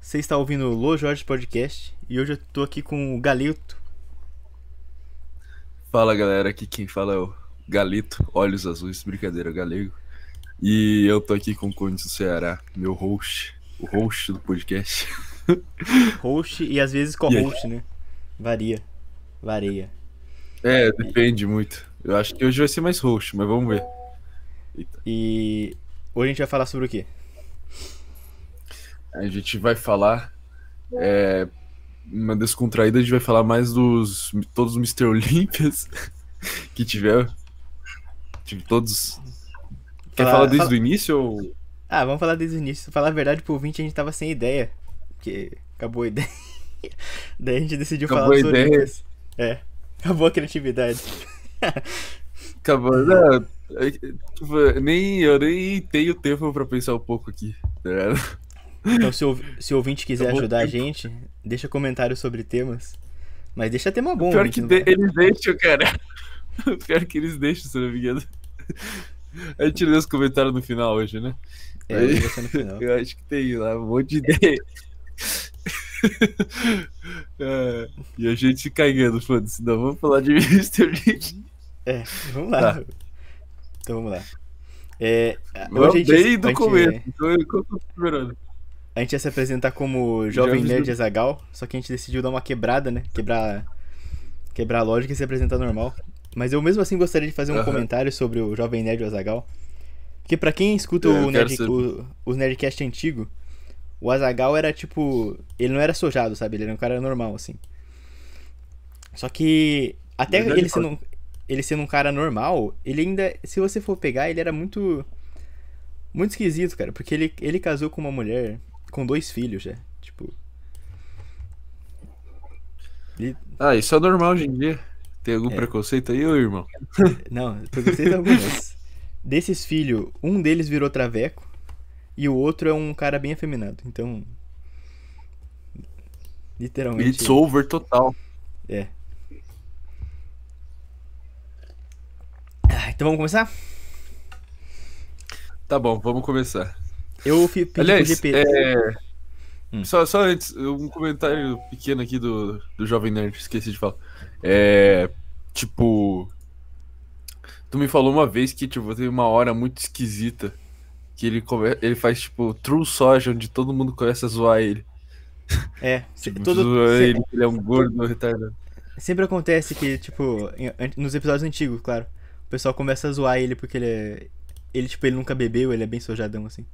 Você está ouvindo o Lô Jorge Podcast e hoje eu tô aqui com o Galito. Fala galera, aqui quem fala é o Galito, Olhos Azuis, brincadeira, galego. E eu tô aqui com o Conde do Ceará, meu host, o host do podcast. host e às vezes co-host, né? Varia. Varia. É, depende muito. Eu acho que hoje vai ser mais host, mas vamos ver. Eita. E hoje a gente vai falar sobre o quê? A gente vai falar. É, uma descontraída, a gente vai falar mais dos todos os Mr. Olympias que tiver. tipo todos. Quer falar, desde fala... o início ou. Ah, vamos falar desde o início. falar a verdade pro ouvinte, a gente tava sem ideia. Porque acabou a ideia. Daí a gente decidiu acabou falar sobre ideia. isso. É. Acabou a criatividade. acabou. Não, né? é, é, tipo, nem, eu nem tenho tempo pra pensar um pouco aqui. Tá ligado? Então, se o, se o ouvinte quiser ajudar a gente, deixa comentário sobre temas. Mas deixa tema bom. O pior né? que de... eles deixam, cara. pior que eles deixam, se não me engano. A gente lê os comentários no final hoje, né? É, Aí... no final. Eu acho que tem lá um monte de ideia. é, e a gente caindo cagando, foda-se. Não, vamos falar de Mr. Bean. É, vamos lá. Tá. Então vamos lá. É, hoje a gente, desde o começo, então eu tô esperando. A gente ia se apresentar como Jovem Nerd do... Azagal, só que a gente decidiu dar uma quebrada, né? Quebrar, quebrar a lógica e se apresentar normal. Mas eu mesmo assim gostaria de fazer um uhum. comentário sobre o Jovem Nerd Azagal. Porque pra quem escuta o, Nerd, ser... o, os Nerdcast antigo, o Azagal era tipo. Ele não era sojado, sabe? Ele era um cara normal, assim. Só que. Até Verdade, ele sendo, um, ele sendo um cara normal, ele ainda. Se você for pegar, ele era muito. Muito esquisito, cara. Porque ele, ele casou com uma mulher com dois filhos já. Tipo. E... Ah, isso é normal hoje em dia. Tem algum é. preconceito aí, ô irmão? Não, preconceito é algum, mas. Desses filhos, um deles virou traveco e o outro é um cara bem afeminado. Então. Literalmente. It's over total. É. Ah, então vamos começar? Tá bom, vamos começar. Eu pedi Aliás, pro GP. É... Hum. Só, só antes, um comentário pequeno aqui do, do Jovem Nerd, esqueci de falar. É. Tipo. Tu me falou uma vez que, tipo, teve uma hora muito esquisita que ele, come... ele faz, tipo, True Soja, onde todo mundo começa a zoar ele. É, tipo, todo... zoa ele, ele é um gordo retardado. Sempre acontece que, tipo, nos episódios antigos, claro, o pessoal começa a zoar ele porque ele é. Ele, tipo, ele nunca bebeu, ele é bem sojadão, assim.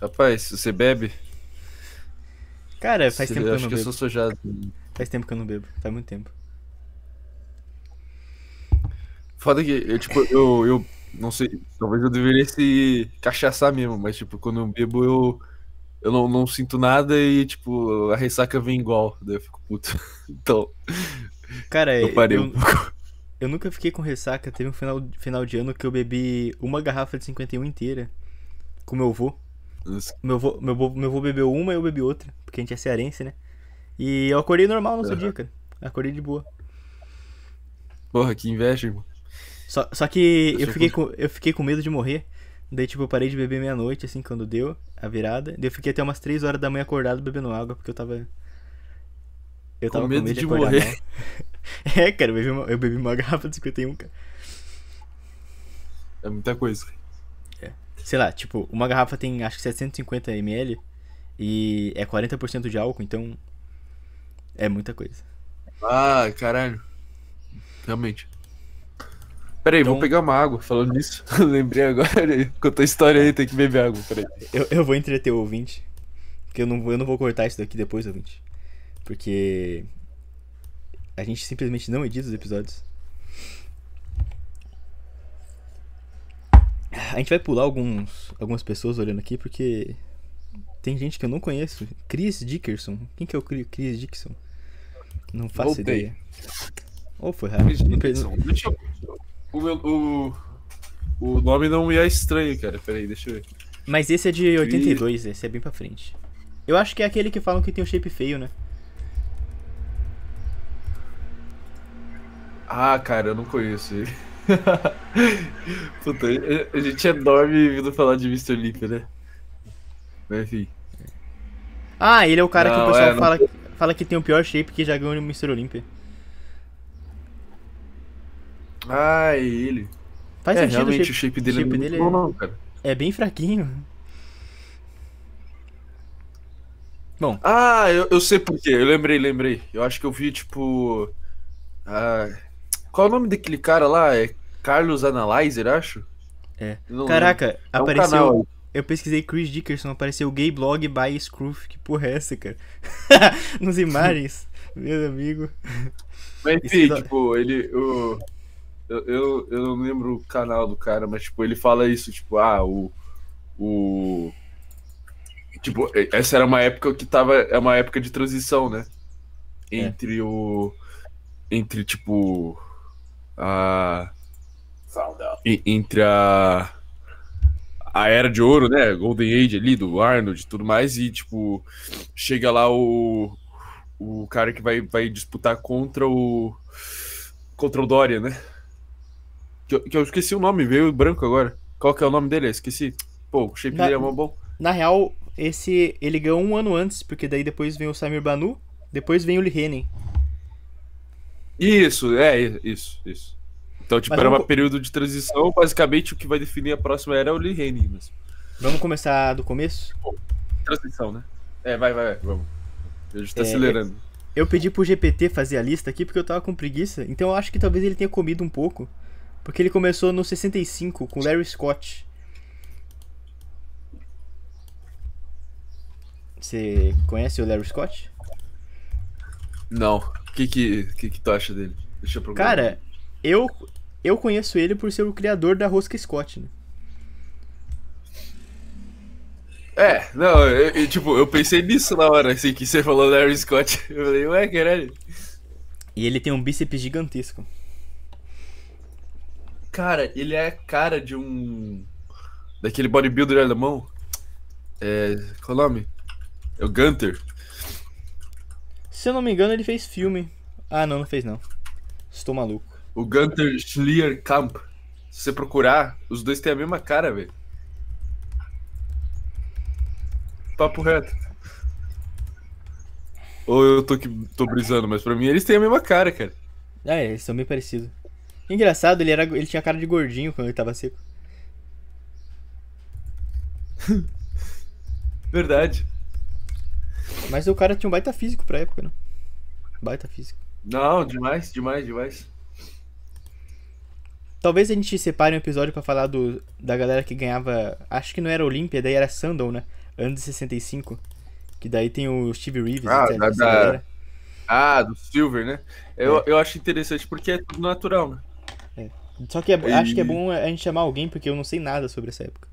Rapaz, você bebe? Cara, faz você, tempo que eu não bebo. eu sou sujado. Faz tempo que eu não bebo, faz muito tempo. Foda que, eu, tipo, eu, eu não sei, talvez eu deveria se cachaçar mesmo, mas, tipo, quando eu bebo eu, eu não, não sinto nada e, tipo, a ressaca vem igual, daí eu fico puto. Então, Cara, eu parei eu, um pouco. Eu nunca fiquei com ressaca, teve um final, final de ano que eu bebi uma garrafa de 51 inteira com meu avô. Meu vô, meu, vô, meu vô bebeu uma e eu bebi outra, porque a gente é cearense, né? E eu acordei normal no seu uhum. dia, cara. Acordei de boa. Porra, que inveja, irmão. Só, só que Deixa eu fiquei, com, eu fiquei com medo de morrer. Daí, tipo, eu parei de beber meia-noite, assim, quando deu a virada. Daí eu fiquei até umas 3 horas da manhã acordado bebendo água, porque eu tava. Eu tava com medo, com medo de, de morrer. é, cara, eu bebi, uma, eu bebi uma garrafa de 51, cara. É muita coisa, cara sei lá, tipo, uma garrafa tem acho que 750 ml e é 40% de álcool, então é muita coisa. Ah, caralho. Realmente. Peraí, então... vou pegar uma água falando nisso. Lembrei agora. Conta a história aí, tem que beber água. Peraí. Eu, eu vou entreter o ouvinte. Porque eu não, eu não vou cortar isso daqui depois, ouvinte. Porque. A gente simplesmente não edita os episódios. A gente vai pular alguns, algumas pessoas olhando aqui, porque tem gente que eu não conheço. Chris Dickerson. Quem que é o Chris Dickerson? Não faço Voltei. ideia. Ou oh, foi rápido. não eu... O, meu, o, o nome não me é estranho, cara. Peraí, deixa eu ver. Mas esse é de 82, Chris... esse é bem pra frente. Eu acho que é aquele que falam que tem o shape feio, né? Ah, cara, eu não conheço ele. Puta, a gente é enorme vindo falar de Mr. Limp, né? Mas enfim. Ah, ele é o cara não, que o pessoal é, não... fala, que tem o pior shape que já ganhou no Mr. Olympia. Ah, é ele. Faz é, sentido realmente o shape, o shape dele, é shape é, dele bom, é- não, é bem fraquinho. Bom. Ah, eu, eu sei por quê. Eu lembrei, lembrei. Eu acho que eu vi, tipo. Ah, qual é o nome daquele cara lá? É Carlos Analyzer, acho? É. Não, Caraca, é apareceu. eu pesquisei Chris Dickerson, apareceu Gay Blog by Scroof. Que porra é essa, cara? Nos imagens. Meu amigo. Mas enfim, Esse... tipo, ele. O, eu, eu, eu não lembro o canal do cara, mas tipo, ele fala isso, tipo, ah, o. o tipo, essa era uma época que tava. É uma época de transição, né? É. Entre é. o. Entre, tipo a entre a a era de ouro, né, Golden Age ali do Arnold e tudo mais e tipo chega lá o o cara que vai, vai disputar contra o contra o Dória, né? Que eu, que eu esqueci o nome, veio branco agora. Qual que é o nome dele? Eu esqueci. Pô, o shape na, dele é bom. Na real, esse ele ganhou um ano antes, porque daí depois vem o Samir Banu, depois vem o Lihenen. Isso, é, isso, isso. Então, tipo, Mas era um período de transição, basicamente o que vai definir a próxima era é o Lee Henning, Vamos começar do começo? transição, né? É, vai, vai, vai, vamos. A gente tá é, acelerando. É, eu pedi pro GPT fazer a lista aqui porque eu tava com preguiça, então eu acho que talvez ele tenha comido um pouco. Porque ele começou no 65 com Larry Scott. Você conhece o Larry Scott? Não que, que, que, que tu acha dele? Deixa eu procurar. Cara, eu, eu conheço ele por ser o criador da Rosca Scott, né? É, não, eu, eu, tipo, eu pensei nisso na hora, assim, que você falou Larry Scott. Eu falei, ué, caralho. E ele tem um bíceps gigantesco. Cara, ele é cara de um. Daquele bodybuilder alemão. É. Qual o nome? É o Gunter. Se eu não me engano, ele fez filme. Ah, não, não fez não. Estou maluco. O Gunter Schlierkamp. Se você procurar, os dois têm a mesma cara, velho. Papo reto. Ou eu tô, que, tô brisando, mas pra mim eles têm a mesma cara, cara. Ah, é, eles são bem parecidos. Engraçado, ele, era, ele tinha cara de gordinho quando ele tava seco. Verdade. Mas o cara tinha um baita físico pra época, né? Baita físico. Não, demais, demais, demais. Talvez a gente separe um episódio para falar do, da galera que ganhava. Acho que não era Olímpia, daí era Sandal, né? Anos 65. Que daí tem o Steve Reeves, ah, etc. Da, da... Ah, do Silver, né? Eu, é. eu acho interessante porque é tudo natural, né? É. Só que é, e... acho que é bom a gente chamar alguém, porque eu não sei nada sobre essa época.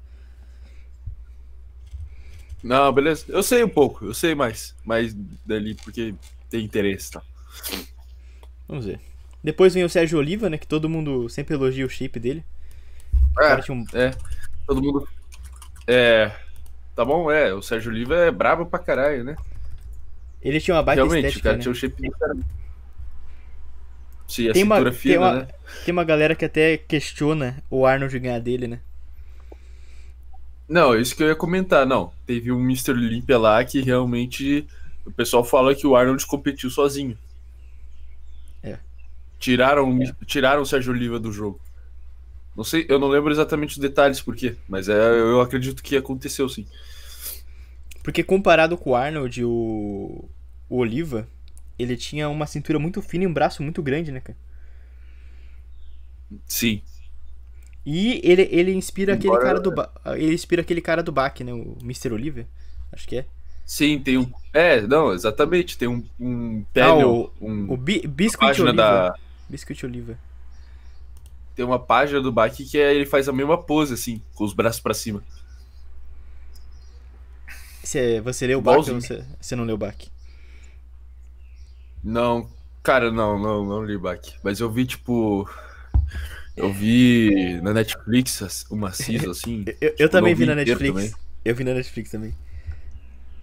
Não, beleza. Eu sei um pouco, eu sei mais. Mais dali, porque tem interesse, tá? Vamos ver. Depois vem o Sérgio Oliva, né? Que todo mundo sempre elogia o shape dele. É, um... é. Todo mundo. É. Tá bom, é. O Sérgio Oliva é brabo pra caralho, né? Ele tinha uma baita Realmente, estética, o cara né? tinha um shape diferente. Sim, a tem uma, fina, tem uma, né? Tem uma galera que até questiona o Arnold ganhar dele, né? Não, é isso que eu ia comentar. Não, teve um Mr. Olympia lá que realmente o pessoal fala que o Arnold competiu sozinho. É. Tiraram, é. tiraram o Sérgio Oliva do jogo. Não sei, eu não lembro exatamente os detalhes por quê, mas é, eu acredito que aconteceu sim. Porque comparado com o Arnold, o, o Oliva, ele tinha uma cintura muito fina e um braço muito grande, né, cara? Sim. E ele, ele inspira Embora aquele cara do ele inspira aquele cara do Bach, né, o Mr. Oliver acho que é. Sim, tem um É, não, exatamente, tem um um panel, ah, o, um o Bi Biscuit Oliver. Da... Biscuit Oliver Tem uma página do Bach que é, ele faz a mesma pose assim, com os braços para cima. Você, você leu o Bach ou você, você não leu o Bach? Não, cara, não, não, não li Bach. Mas eu vi, tipo, eu vi na Netflix uma season assim. eu, eu, tipo, também vi na Netflix. Também. Eu vi na Netflix também.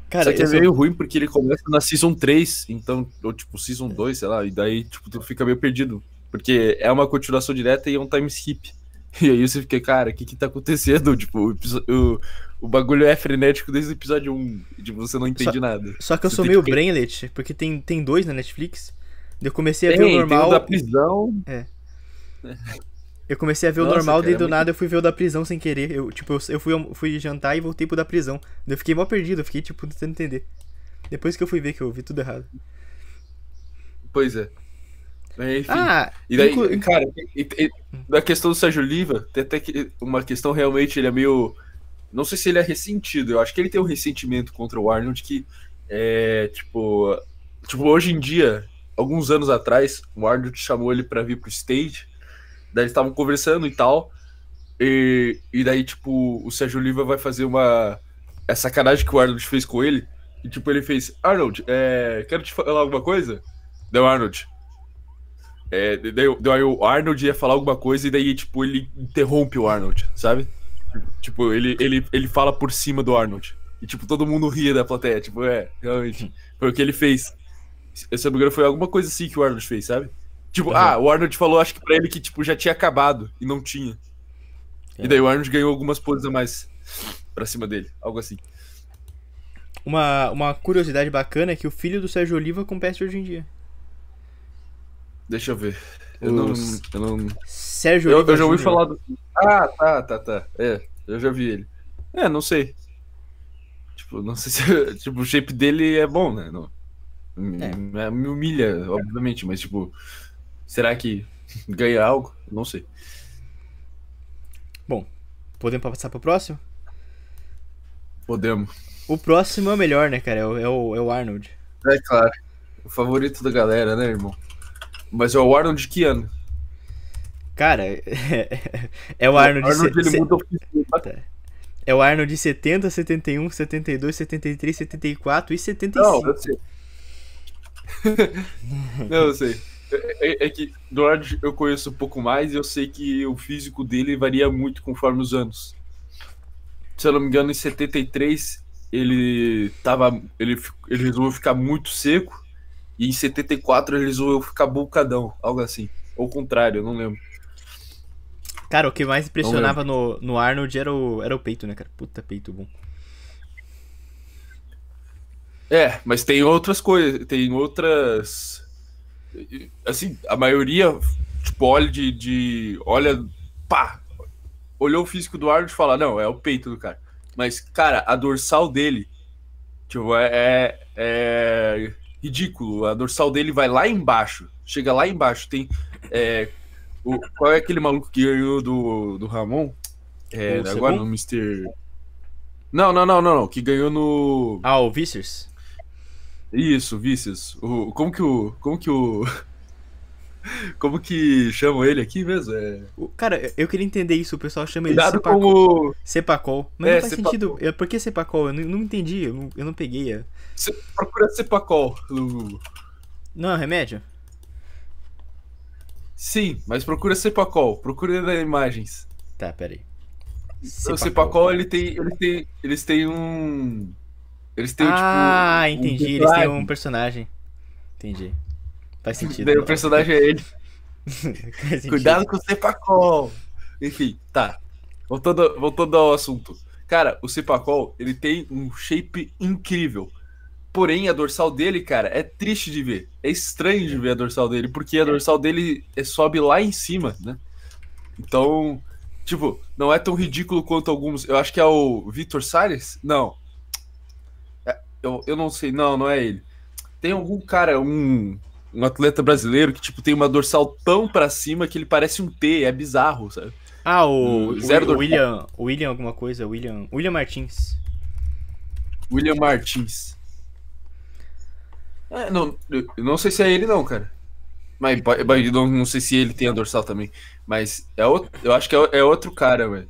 Cara, Só que é meio ruim porque ele começa na Season 3, então, ou tipo, Season 2, é. sei lá, e daí, tipo, tu fica meio perdido. Porque é uma continuação direta e é um time skip. E aí você fica, cara, o que que tá acontecendo? Tipo, o, o, o, bagulho é frenético desde o episódio 1. Tipo, você não entende só, nada. Só que eu você sou meio que... brainlet, porque tem, tem dois na Netflix. Eu comecei a tem, ver o normal. Tem o da prisão. é. é. Eu comecei a ver Nossa, o normal, daí é do nada eu fui ver o da prisão sem querer. Eu, tipo, eu, eu, fui, eu fui jantar e voltei pro da prisão. Eu fiquei mal perdido, eu fiquei, tipo, tentando entender. Depois que eu fui ver que eu vi tudo errado. Pois é. enfim. Ah, e daí, inclu... cara, e, e, da hum. questão do Sérgio Oliva, tem até que uma questão realmente, ele é meio. Não sei se ele é ressentido, eu acho que ele tem um ressentimento contra o Arnold que é, tipo. Tipo, hoje em dia, alguns anos atrás, o Arnold chamou ele para vir pro stage Daí eles estavam conversando e tal. E, e daí, tipo, o Sérgio Oliva vai fazer uma. essa é sacanagem que o Arnold fez com ele. E tipo, ele fez: Arnold, é, quero te falar alguma coisa? Deu Arnold. É, deu aí o Arnold ia falar alguma coisa e daí, tipo, ele interrompe o Arnold, sabe? Tipo, ele, ele, ele fala por cima do Arnold. E, tipo, todo mundo ria da plateia. Tipo, é, realmente. Foi o que ele fez. esse eu foi alguma coisa assim que o Arnold fez, sabe? Tipo, uhum. ah, o Arnold falou, acho que pra ele que tipo, já tinha acabado e não tinha. É. E daí o Arnold ganhou algumas poses a mais pra cima dele, algo assim. Uma, uma curiosidade bacana é que o filho do Sérgio Oliva compete hoje em dia. Deixa eu ver. Eu, não, eu não. Sérgio eu, Oliva. Eu já ouvi falar do. Ah, tá, tá, tá. É, eu já vi ele. É, não sei. Tipo, não sei se. Tipo, o shape dele é bom, né? Não... É. Me humilha, obviamente, mas tipo. Será que ganha algo? Não sei. Bom, podemos passar pro próximo? Podemos. O próximo é o melhor, né, cara? É o, é o, é o Arnold. É claro. O favorito da galera, né, irmão? Mas é o Arnold de que ano? Cara, é o Arnold, o Arnold de... Se... Ele tá? Tá. é o Arnold de 70, 71, 72, 73, 74 e 75. Não, eu sei. Não, eu sei. É, é, é, que Dorad eu conheço um pouco mais e eu sei que o físico dele varia muito conforme os anos. Se eu não me engano, em 73 ele tava. ele, ele resolveu ficar muito seco. E em 74 ele resolveu ficar bocadão algo assim. Ou contrário, não lembro. Cara, o que mais impressionava no, no Arnold era o, era o peito, né, cara? Puta peito bom. É, mas tem outras coisas, tem outras assim, a maioria, tipo, olha de, de olha, pá, olhou o físico do árbitro e fala, não, é o peito do cara. Mas, cara, a dorsal dele, tipo, é, é, é ridículo. A dorsal dele vai lá embaixo, chega lá embaixo. Tem, é, o, qual é aquele maluco que ganhou do, do Ramon? É, agora no Mr. Mister... Não, não, não, não, não, que ganhou no. Ah, o isso, Vícius. O, como que o. Como que o. Como que chamam ele aqui mesmo? É... Cara, eu queria entender isso. O pessoal chama ele Cuidado Cepacol. Como... Cepacol. Mas é, não faz Cepacol. sentido. Eu, por que Cepacol? Eu não, não entendi. Eu não, eu não peguei. A... Você procura Cepacol no Google. Não é um remédio? Sim, mas procura Cepacol. Procura nas imagens. Tá, peraí. Cepacol. Então, o Cepacol, ele tem, ele tem, eles têm um eles têm, tipo, ah, tipo. entendi. Um eles têm um personagem. Entendi. Faz sentido. o personagem é ele. Cuidado com o Cipacol. Enfim, tá. Voltando, voltando ao assunto. Cara, o Cipacol ele tem um shape incrível. Porém, a dorsal dele, cara, é triste de ver. É estranho de ver a dorsal dele, porque a dorsal dele é, sobe lá em cima, né? Então, tipo, não é tão ridículo quanto alguns. Eu acho que é o Vitor Salles? Não. Eu, eu não sei, não, não é ele. Tem algum cara, um, um atleta brasileiro que, tipo, tem uma dorsal tão pra cima que ele parece um T, é bizarro, sabe? Ah, o, um, zero o William, William alguma coisa, William, William Martins. William Martins. É, não, não sei se é ele não, cara. Mas, mas não, não, sei se ele tem a dorsal também. Mas é outro, eu acho que é, é outro cara, velho.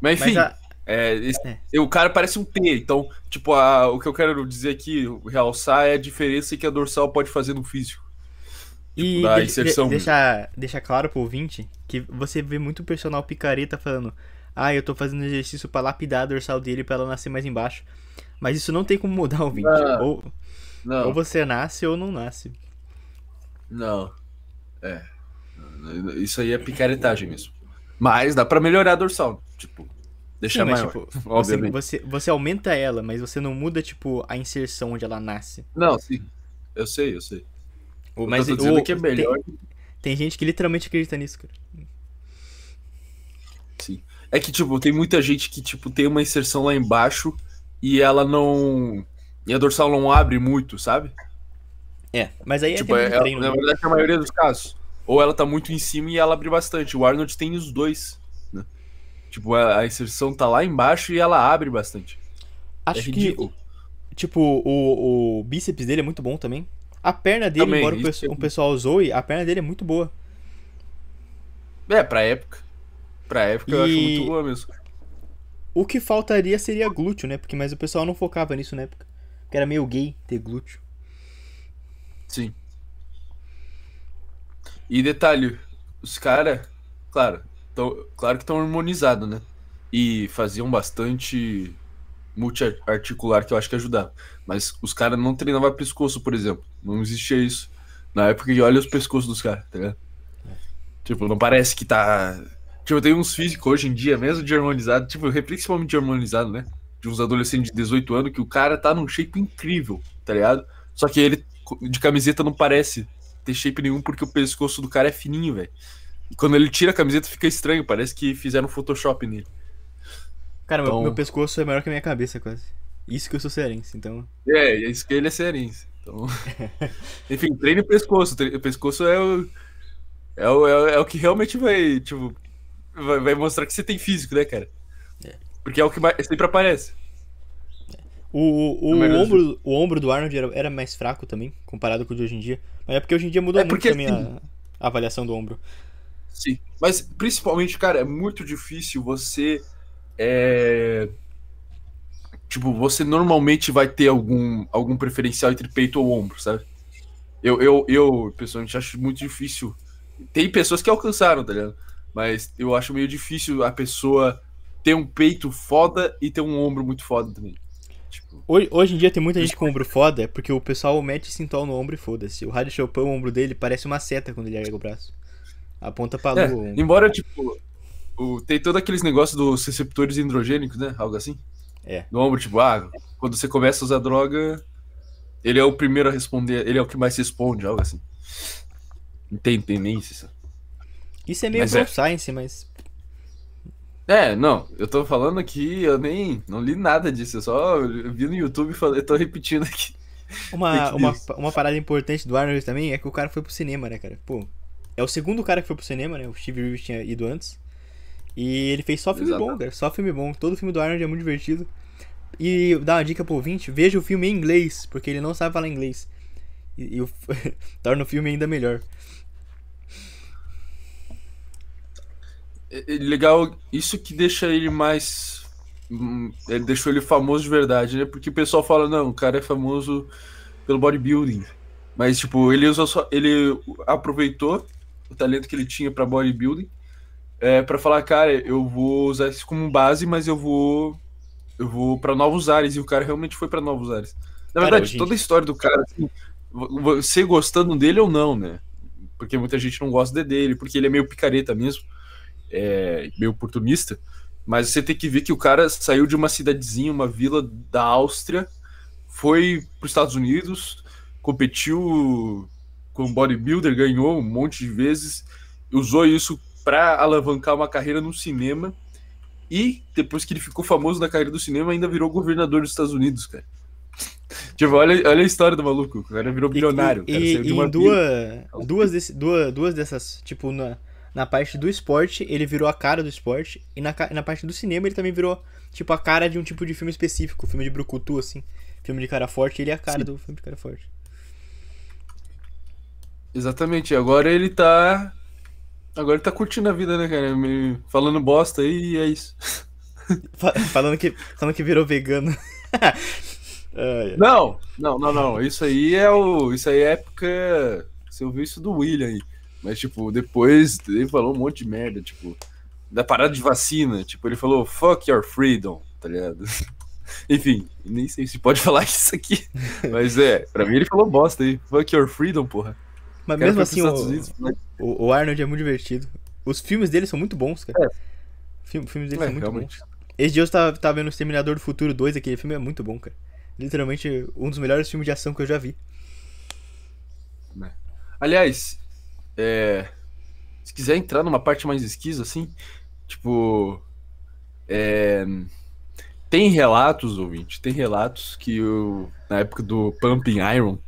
Mas enfim. Mas a, é, é. O cara parece um T, então, tipo, a, o que eu quero dizer aqui, realçar, é a diferença que a dorsal pode fazer no físico. E tipo, de, inserção. De, deixa, deixa claro pro ouvinte que você vê muito personal picareta falando: Ah, eu tô fazendo exercício pra lapidar a dorsal dele pra ela nascer mais embaixo. Mas isso não tem como mudar o ouvinte. Não. Ou, não. ou você nasce ou não nasce. Não. É. Isso aí é picaretagem mesmo. Mas dá pra melhorar a dorsal. Tipo, Deixa Sim, maior, tipo, obviamente. Você, você, aumenta ela, mas você não muda, tipo, a inserção onde ela nasce. Não, sim. Eu sei, eu sei. O mas eu tô dizendo o, é que é melhor. Tem, tem, gente que literalmente acredita nisso, cara. Sim. É que, tipo, tem muita gente que, tipo, tem uma inserção lá embaixo e ela não. E a dorsal não abre muito, sabe? É, mas aí é tipo, é, é, treino, é, né? Na verdade, a maioria dos casos. Ou ela tá muito em cima e ela abre bastante. O Arnold tem os dois. Tipo, a, a inserção tá lá embaixo e ela abre bastante. É acho é que. Tipo, o, o bíceps dele é muito bom também. A perna dele, também, embora o, peço, é... o pessoal zoe, a perna dele é muito boa. É, pra época. Pra época e... eu acho muito boa mesmo. O que faltaria seria glúteo, né? Porque, mas o pessoal não focava nisso na época. Porque era meio gay ter glúteo. Sim. E detalhe, os caras, claro, tão, claro que estão harmonizados, né? E faziam bastante multiarticular que eu acho que ajudava. Mas os caras não treinavam pescoço, por exemplo. Não existia isso. Na época que olha os pescoços dos caras, tá ligado? É. Tipo, não parece que tá. Tipo, tem uns físicos hoje em dia, mesmo de harmonizado, tipo, principalmente de harmonizado, né? De uns adolescentes de 18 anos, que o cara tá num shape incrível, tá ligado? Só que ele de camiseta não parece ter shape nenhum porque o pescoço do cara é fininho, velho. E quando ele tira a camiseta fica estranho, parece que fizeram Photoshop nele. Cara, então... meu, meu, pescoço é maior que a minha cabeça, quase. Isso que eu sou cearense, então. É, isso que ele é cearense. Então... Enfim, treine o pescoço. Treine... O pescoço é o... É o, é o, é o que realmente vai, tipo, vai, vai, mostrar que você tem físico, né, cara? É. Porque é o que mais, sempre aparece. O, o, o ombro, o ombro do Arnold era, era, mais fraco também, comparado com o de hoje em dia. Mas é porque hoje em dia mudou é muito assim, a, minha avaliação do ombro. Sim. Mas principalmente, cara, é muito difícil você. É... Tipo, você normalmente vai ter algum, algum preferencial entre peito ou ombro, sabe? Eu, eu, eu, pessoalmente, acho muito difícil. Tem pessoas que alcançaram, tá ligado? Mas eu acho meio difícil a pessoa ter um peito foda e ter um ombro muito foda também. Tipo... Hoje, hoje em dia tem muita gente com ombro foda, é porque o pessoal mete sintol no ombro e foda-se. O Rádio Chopin, o ombro dele, parece uma seta quando ele ergue o braço. Aponta pra É, Embora, tipo, o, tem todo aqueles negócios dos receptores hidrogênicos, né? Algo assim. É. No ombro, tipo, ah, quando você começa a usar droga, ele é o primeiro a responder, ele é o que mais responde, algo assim. Não tem tendência. Isso é meio mas é. science, mas. É, não, eu tô falando aqui, eu nem não li nada disso, eu só vi no YouTube e falei, tô repetindo aqui. Uma, uma, uma parada importante do Arnold também é que o cara foi pro cinema, né, cara? Pô, é o segundo cara que foi pro cinema, né? O Steve Reeves tinha ido antes. E ele fez só filme Exatamente. bom, cara. Só filme bom. Todo filme do Arnold é muito divertido. E dá uma dica pro ouvinte: veja o filme em inglês, porque ele não sabe falar inglês. E, e torna o filme ainda melhor. É, é legal, isso que deixa ele mais. Hum, é, deixou ele famoso de verdade, né? Porque o pessoal fala: não, o cara é famoso pelo bodybuilding. Mas, tipo, ele, só, ele aproveitou o talento que ele tinha para bodybuilding, é, para falar, cara, eu vou usar isso como base, mas eu vou eu vou para Novos Ares e o cara realmente foi para Novos Ares. Na verdade, cara, gente... toda a história do cara, assim, você gostando dele ou não, né? Porque muita gente não gosta dele, porque ele é meio picareta mesmo, é, meio oportunista. Mas você tem que ver que o cara saiu de uma cidadezinha, uma vila da Áustria, foi para os Estados Unidos, competiu como bodybuilder, ganhou um monte de vezes, usou isso para alavancar uma carreira no cinema. E depois que ele ficou famoso na carreira do cinema, ainda virou governador dos Estados Unidos, cara. Tipo, olha, olha a história do maluco. O cara virou bilionário. E, cara, e, e em duas, duas, desse, duas, duas dessas, tipo, na, na parte do esporte, ele virou a cara do esporte. E na, na parte do cinema, ele também virou, tipo, a cara de um tipo de filme específico. Filme de brucutu, assim. Filme de cara forte, ele é a cara Sim. do filme de cara forte. Exatamente, agora ele tá. Agora ele tá curtindo a vida, né, cara? Me... Falando bosta aí e é isso. falando, que, falando que virou vegano. não, não, não, não. Isso aí é o. Isso aí é época. Você ouviu isso do William aí. Mas, tipo, depois ele falou um monte de merda, tipo, da parada de vacina. Tipo, ele falou, fuck your freedom, tá ligado? Enfim, nem sei se pode falar isso aqui. Mas é, pra mim ele falou bosta aí. Fuck your freedom, porra. Mas mesmo assim, o, né? o, o, Arnold é muito divertido. Os filmes dele são muito bons, cara. É. Filme, filmes dele é, são muito realmente. bons. Esse dia eu tava, tava vendo o Exterminador do Futuro 2, aquele filme é muito bom, cara. Literalmente um dos melhores filmes de ação que eu já vi. Né. Aliás, é, se quiser entrar numa parte mais esquisa, assim, tipo. É, tem relatos, ouvinte, tem relatos que o, na época do Pumping Iron,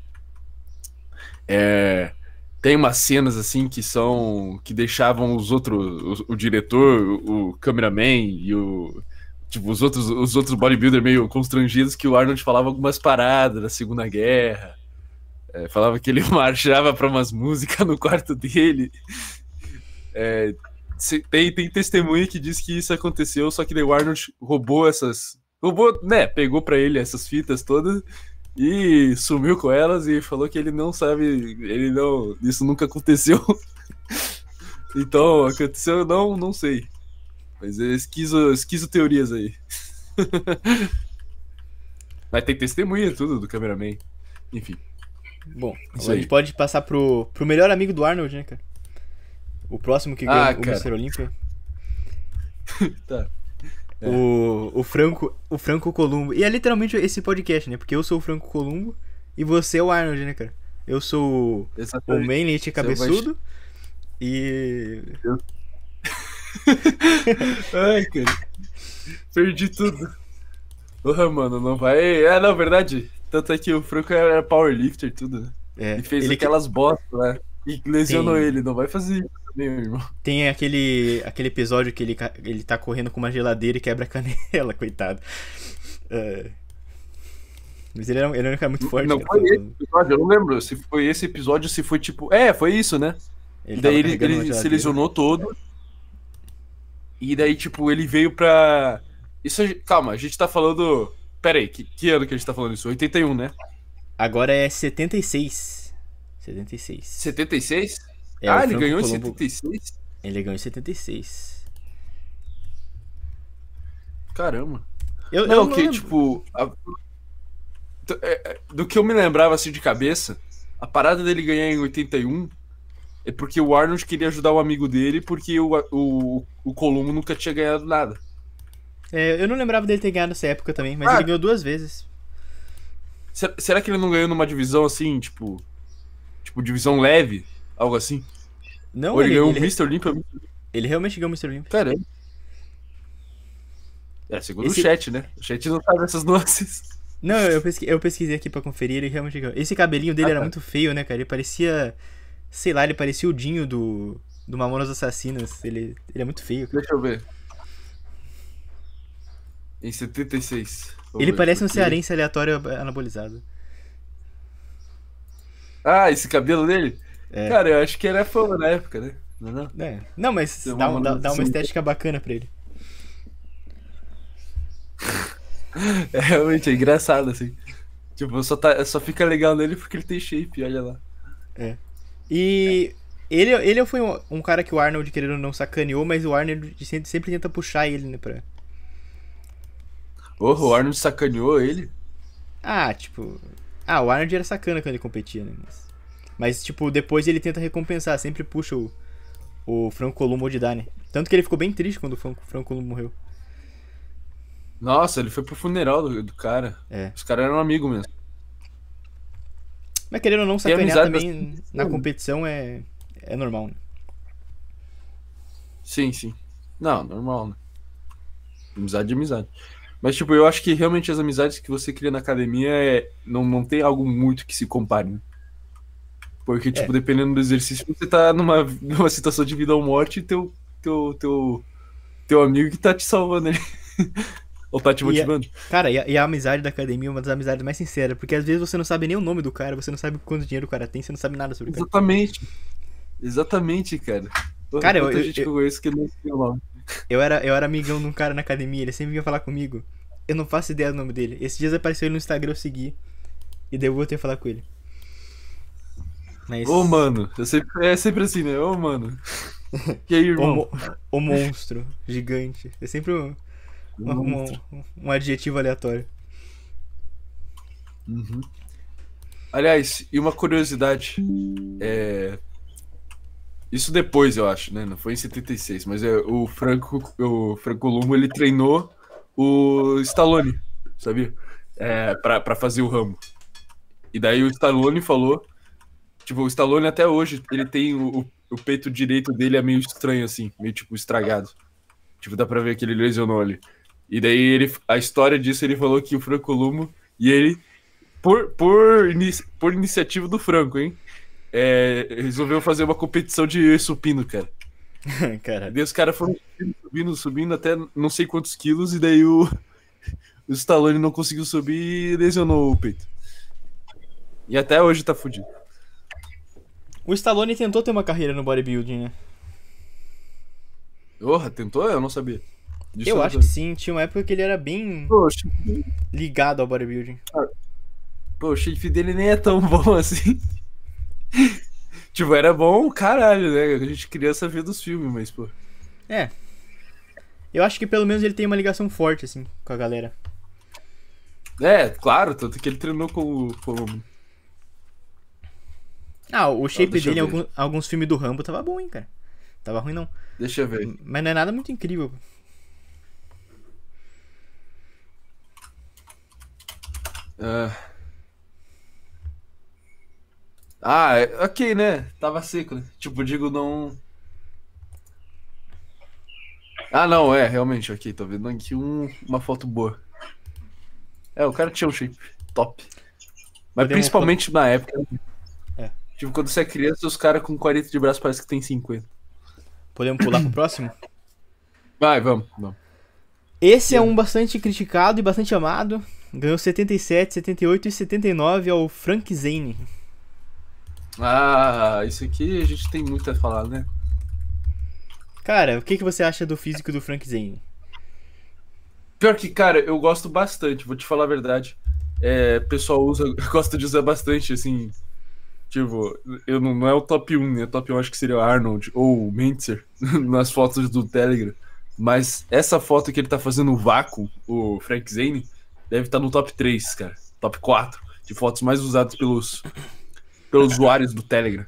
é, tem umas cenas assim que são que deixavam os outros o, o diretor o, o, cameraman e o tipo os outros os outros bodybuilder meio constrangidos que o Arnold falava algumas paradas da Segunda Guerra é, falava que ele marchava para umas músicas no quarto dele é, tem, tem testemunha que diz que isso aconteceu só que o Arnold roubou essas roubou né pegou para ele essas fitas todas e sumiu com elas e falou que ele não sabe, ele não, isso nunca aconteceu. então, aconteceu não, não sei. Mas é esquizo, esquizo teorias aí. Mas tem testemunha tudo do cameraman. Enfim. Bom, é a gente pode passar pro, pro melhor amigo do Arnold, né, cara? O próximo que ganha ah, o Mr. Olímpia. tá. O, o Franco o Franco Columbo. E é literalmente esse podcast, né? Porque eu sou o Franco Columbo e você é o Arnold, né, cara? Eu sou o o Mainit é cabeçudo e... Ai, cara. Perdi tudo. Porra, mano, não vai... É, não, verdade. Tanto é que o Franco era powerlifter tudo, né? É, ele fez ele... aquelas botas lá né? e lesionou Sim. ele. Não vai fazer isso. Tem aquele, aquele episódio que ele, ele tá correndo com uma geladeira e quebra a canela, coitado. É. mas ele era, ele era um cara muito forte. Não, foi esse episódio, eu não lembro se foi esse episódio, se foi tipo. É, foi isso, né? Ele daí ele, ele se lesionou todo. É. E daí, tipo, ele veio pra. Isso, calma, a gente tá falando. Pera aí, que, que ano que a gente tá falando isso? 81, né? Agora é 76. 76. 76? É, ah, ele ganhou Colombo... em 76? Ele ganhou em 76. Caramba. Eu, não, eu que, lembro. tipo. A... É, é, do que eu me lembrava assim de cabeça, a parada dele ganhar em 81 é porque o Arnold queria ajudar o amigo dele porque o, o, o Colombo nunca tinha ganhado nada. É, eu não lembrava dele ter ganhado nessa época também, mas ah, ele ganhou duas vezes. Será, será que ele não ganhou numa divisão assim, tipo. Tipo, divisão leve? Algo assim? Não, Ou ele, ele ganhou ele, o Mr. Olympia. Ele realmente ganhou o Mr. Olympia. Caramba. É, segundo Esse... o chat, né? O chat não faz essas nuances. Não, eu pesquisei, eu pesquisei aqui para conferir, ele realmente ganhou. Esse cabelinho dele ah, era tá. muito feio, né, cara? Ele parecia. Sei lá, ele parecia o Dinho do. Do Mamonas Assassinas. Ele, ele é muito feio. Cara. Deixa eu ver. Em 76. Vamos ele ver, parece porque... um cearense aleatório anabolizado. Ah, esse cabelo dele? É. Cara, eu acho que ele é fã na época, né? Não, é não. É. não mas dá, um, dá, dá, uma estética bacana pra ele. É realmente é engraçado, assim. Tipo, só, tá, só fica legal nele porque ele tem shape, olha lá. É. E é. ele, ele foi um, um, cara que o Arnold, querendo não, sacaneou, mas o Arnold sempre, sempre tenta puxar ele, né, pra... Oh, o Arnold sacaneou ele? Ah, tipo... Ah, o Arnold era sacana quando ele competia, né, mas... Mas, tipo, depois ele tenta recompensar, sempre puxa o, o Franco Columbo de dani Tanto que ele ficou bem triste quando o Franco, Franco Columbo morreu. Nossa, ele foi pro funeral do, do cara. É. Os caras eram um amigos mesmo. Mas querendo ou não, sacanear também na competição é, é normal, né? Sim, sim. Não, normal, né? Amizade de amizade. Mas, tipo, eu acho que realmente as amizades que você cria na academia é... não, não tem algo muito que se compare, né? Porque, é. tipo, é. dependendo do exercício, você tá numa, numa situação de vida ou morte e teu, teu, teu, teu amigo que tá te salvando ali. ou tá te é- motivando. E a, cara, e a, e a, amizade da academia é uma das amizades mais sinceras, porque às vezes você não sabe nem o nome do cara, você não sabe quanto dinheiro o cara tem, você não sabe nada sobre o cara. Exatamente. Exatamente, cara. Cara, eu, eu, gente eu, que eu conheço que não sei o nome. Eu era, eu era amigão de um cara na academia, ele sempre vinha falar comigo. Eu não faço ideia do nome dele. Esses dias apareceu ele no Instagram, eu segui. E daí eu voltei a falar com ele. Mas... É Ô, mano. É sempre, é sempre assim, né? Ô, mano. aí, irmão? o, o, monstro gigante. É sempre um, um, um, um adjetivo aleatório. Uhum. Aliás, e uma curiosidade. É... Isso depois, eu acho, né? Não foi em 76, mas é, o Franco o Franco Lumo ele treinou o Stallone, sabia? É, pra, pra fazer o ramo. E daí o Stallone falou Tipo, o Stallone até hoje, ele tem o, o peito direito dele é meio estranho, assim, meio tipo estragado. Tipo, dá pra ver que ele lesionou ali. E daí ele, a história disso, ele falou que o Franco Lumo e ele, por, por, por iniciativa do Franco, hein? É, resolveu fazer uma competição de supino, cara. Caralho. Daí os caras foram subindo, subindo até não sei quantos quilos, e daí o, o Stallone não conseguiu subir e lesionou o peito. E até hoje tá fudido. O Stallone tentou ter uma carreira no bodybuilding, né? Porra, tentou? Eu não sabia. eu acho que sim. Tinha uma época que ele era bem Poxa. ligado ao bodybuilding. Pô, o shape dele nem é tão bom assim. tipo, era bom caralho, né? A gente criança via dos filmes, mas, pô. É. Eu acho que pelo menos ele tem uma ligação forte, assim, com a galera. É, claro, tanto que ele treinou com o, com ah, o shape dele em alguns, alguns filmes do Rambo tava bom, hein, cara. Tava ruim, não. Deixa eu ver. Mas não é nada muito incrível. Uh... Ah, ah é, ok, né? Tava seco, né? Tipo, digo, não. Ah, não, é, realmente, ok. Tô vendo aqui um, uma foto boa. É, o cara tinha um shape top. Mas Podemos é principalmente na época. Tipo, quando você é criança, os caras com 40 de braço parecem que tem 50. Podemos pular pro próximo? Vai, vamos, vamos. Esse é um bastante criticado e bastante amado. Ganhou 77, 78 e 79 ao é Frank Zane. Ah, isso aqui a gente tem muito a falar, né? Cara, o que, que você acha do físico do Frank Zane? Pior que, cara, eu gosto bastante, vou te falar a verdade. É, o pessoal usa, gosta de usar bastante, assim, Tipo, eu não, não é o top 1, né? O top 1 acho que seria o Arnold ou o Mentzer nas fotos do Telegram. Mas essa foto que ele tá fazendo o vácuo, o Frank Zane, deve estar tá no top 3, cara. Top 4 de fotos mais usadas pelos, pelos usuários do Telegram.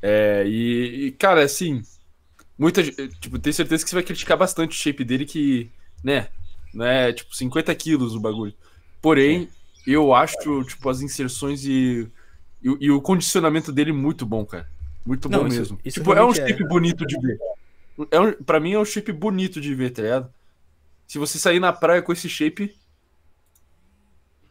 É, e, e, cara, assim, muita tipo, tenho certeza que você vai criticar bastante o shape dele, que, né, né, tipo, 50 quilos o bagulho. Porém, eu acho, tipo, as inserções e e, e, o condicionamento dele é muito bom, cara. Muito bom mesmo. Isso, tipo, é um chip é, bonito de ver. É um, pra mim é um shape bonito de ver, tá ligado? Se você sair na praia com esse shape,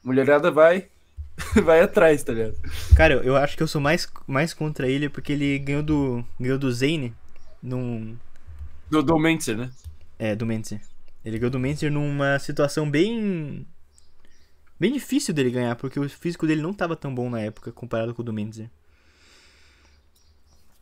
mulherada vai vai atrás, tá ligado? Cara, eu acho que eu sou mais, mais contra ele porque ele ganhou do ganhou do Zane num do, do Mentzer, né? É, do Mentzer. Ele ganhou do Mentzer numa situação bem Bem difícil dele ganhar, porque o físico dele não estava tão bom na época comparado com o do Mendes.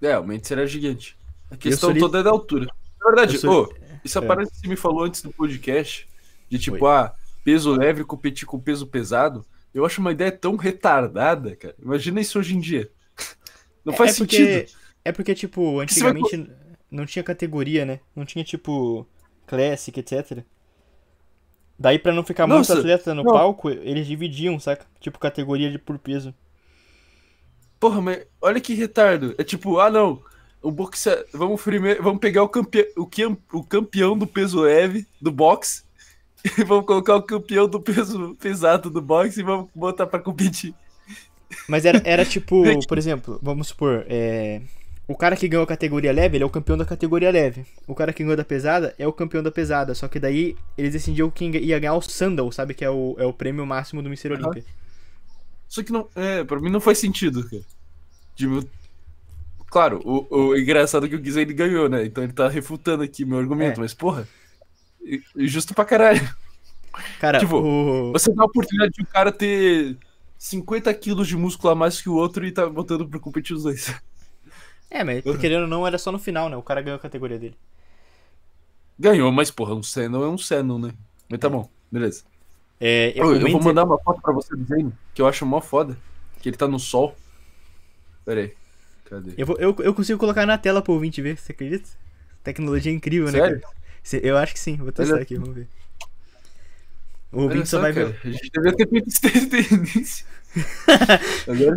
É, o Mendes era gigante. A questão li... toda é da altura. Na verdade, sou... oh, isso é. que você me falou antes do podcast, de tipo, Foi. ah, peso leve competir com peso pesado. Eu acho uma ideia tão retardada, cara. Imagina isso hoje em dia. Não é, faz é sentido. é porque, tipo, é antigamente vai... não tinha categoria, né? Não tinha, tipo, Classic, etc. Daí, pra não ficar Nossa, muito atleta no não. palco, eles dividiam, saca? Tipo, categoria de por peso. Porra, mas olha que retardo. É tipo, ah não, o boxe, vamos primeiro, vamos pegar o campeão, o, o campeão do peso leve do boxe e vamos colocar o campeão do peso pesado do boxe e vamos botar para competir. Mas era, era tipo, por exemplo, vamos supor, é, o cara que ganhou a categoria leve, ele é o campeão da categoria leve. O cara que ganhou da pesada é o campeão da pesada. Só que daí eles decidiam que ia ganhar o Sandal, sabe? Que é o, é o prêmio máximo do Mr. Uhum. Só que não. É, pra mim não faz sentido, cara. claro, o, o engraçado é que o Guiz ele ganhou, né? Então ele tá refutando aqui meu argumento, é. mas porra. Justo pra caralho. Cara, tipo, o... você dá a oportunidade de um cara ter 50 quilos de músculo a mais que o outro e tá botando pro competir os dois. É, mas uhum. querendo ou não, era só no final, né? O cara ganhou a categoria dele. Ganhou, mas porra, um Senna é um Seno, né? Mas tá é. bom, beleza. É, eu, comente... eu, vou mandar uma foto pra você dizendo que eu acho mó foda. Que ele tá no sol. Pera aí. Cadê? Eu, vou, eu, eu consigo colocar na tela pro ouvinte ver, você acredita? Tecnologia incrível, né, Sério? né? Cara? Eu acho que sim, vou testar aqui, vamos ver. O Rubinho só, vai ver. A gente devia ter feito isso desde o início.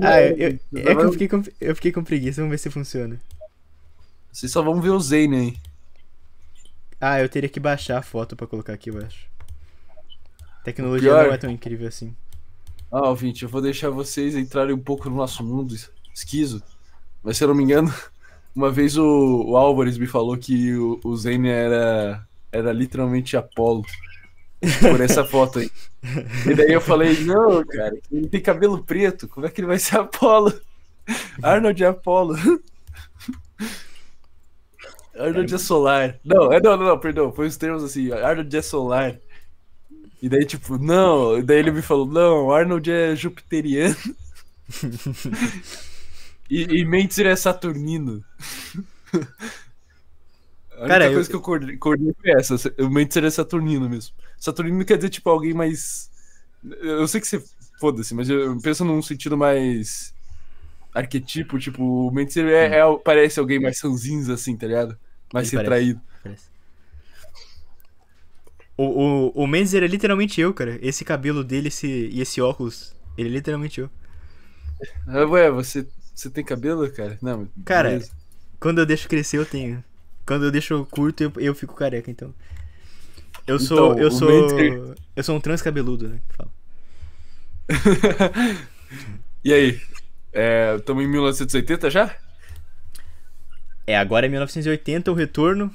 ah, eu, eu, é que eu fiquei, com, eu fiquei com preguiça, vamos ver se funciona. Vocês só vão ver o Zane aí. Ah, eu teria que baixar a foto pra colocar aqui, eu acho. Tecnologia pior... não é tão incrível assim. Ah, ouvinte, eu vou deixar vocês entrarem um pouco no nosso mundo esquizo. Mas se eu não me engano, uma vez o, o Álvares me falou que o, o Zane era, era literalmente Apolo por essa foto aí. E daí eu falei, não, cara, ele tem cabelo preto, como é que ele vai ser Apolo? Arnold é Apolo. Arnold é solar. Não, é, não, não, não, perdão, foi os termos assim, Arnold é solar. E daí, tipo, não, e daí ele me falou, não, Arnold é jupiteriano. e, e Mendes é saturnino. A única Cara, coisa eu... que eu coordinei foi essa. O Mendes é saturnino mesmo. Saturnino quer dizer, tipo, alguém mais. Eu sei que você. Foda-se, mas eu penso num sentido mais. Arquetipo, tipo, o Mentira é, é, parece alguém mais sanzinho, assim, tá ligado? Mais Ele retraído. Parece. O, o, o Menzer é literalmente eu, cara. Esse cabelo dele esse, e esse óculos, ele é literalmente eu. Ah, ué, você, você tem cabelo, cara? Não, cara, beleza. quando eu deixo crescer, eu tenho. Quando eu deixo curto, eu, eu fico careca, então. Eu então, sou. Então, eu sou. Eu sou um cabeludo, né? e aí? Estamos é, em 1980 já? É, agora é 1980 o retorno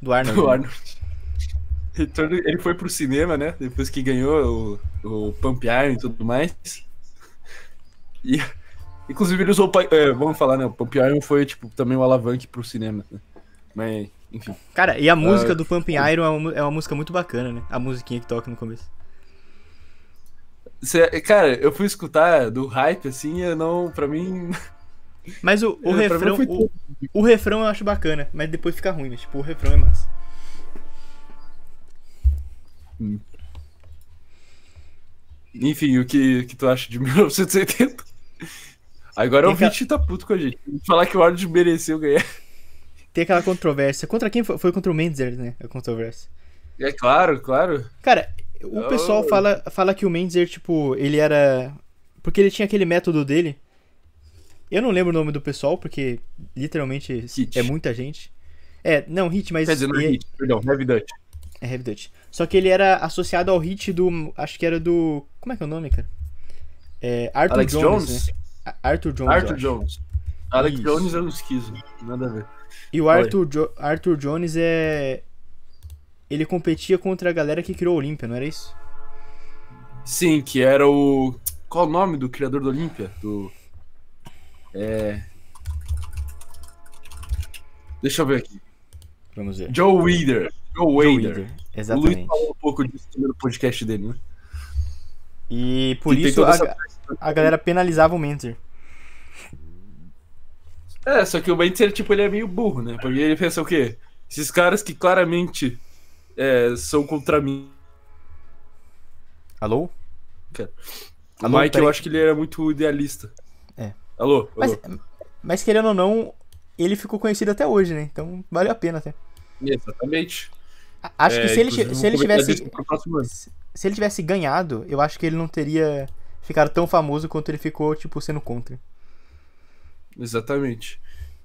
do Arnold. Do Arnold. Retorno, ele foi pro cinema, né? Depois que ganhou o, o Pump Iron e tudo mais. E, inclusive ele usou. É, vamos falar, né? O Pump Iron foi, tipo, também o um alavanque pro cinema. Né? Mas enfim. Cara, e a ah, música uh, do Pumping Iron é uma, é uma, música muito bacana, né? A musiquinha que toca no começo. Cê, cara, eu fui escutar do hype, assim, eu não. Pra mim. Mas o, o é, refrão. O, o, refrão eu acho bacana, mas depois fica ruim, né? Tipo, o refrão é massa. Hum. Enfim, o que, que tu acha de 1980? Agora o então- Vit tá puto com a gente. Falar que o Ward mereceu ganhar tem aquela controvérsia. Contra quem foi? Foi contra o Menzer, né? A controvérsia. É claro, claro. Cara, o oh. pessoal fala, fala que o Menzer, tipo, ele era. Porque ele tinha aquele método dele. Eu não lembro o nome do pessoal, porque literalmente hit. é muita gente. É, não, Hit, mas. Quer dizer, não é Hit, perdão, Heavy Dutch. É Heavy Dutch. Só que ele era associado ao hit do. Acho que era do. Como é que é o nome, cara? É, Arthur Alex Jones. Jones? Né? Arthur Jones. Arthur Jones. Alex Isso. Jones é um esquizo. Nada a ver. E o Arthur, jo Arthur Jones é. Ele competia contra a galera que criou o Olímpia, não era isso? Sim, que era o. Qual o nome do criador do Olímpia? Do. É. Deixa eu ver aqui. Vamos ver. Joe Weider. Joe Weider. Exatamente. O Luiz falou um pouco disso no podcast dele, né? E por que isso a, a, galera penalizava o Mentor. É, só que o Bentzer, tipo, ele é meio burro, né? Porque ele pensa o quê? Esses caras que claramente é, são contra mim. Alô? Cara. Alô, o Mike, eu acho que ele era muito idealista. É. Alô? Mas, alô. mas querendo ou não, ele ficou conhecido até hoje, né? Então vale a pena até. Exatamente. Acho é, que se ele, se ele tivesse. Se ele tivesse ganhado, eu acho que ele não teria ficado tão famoso quanto ele ficou, tipo, sendo contra. Exatamente.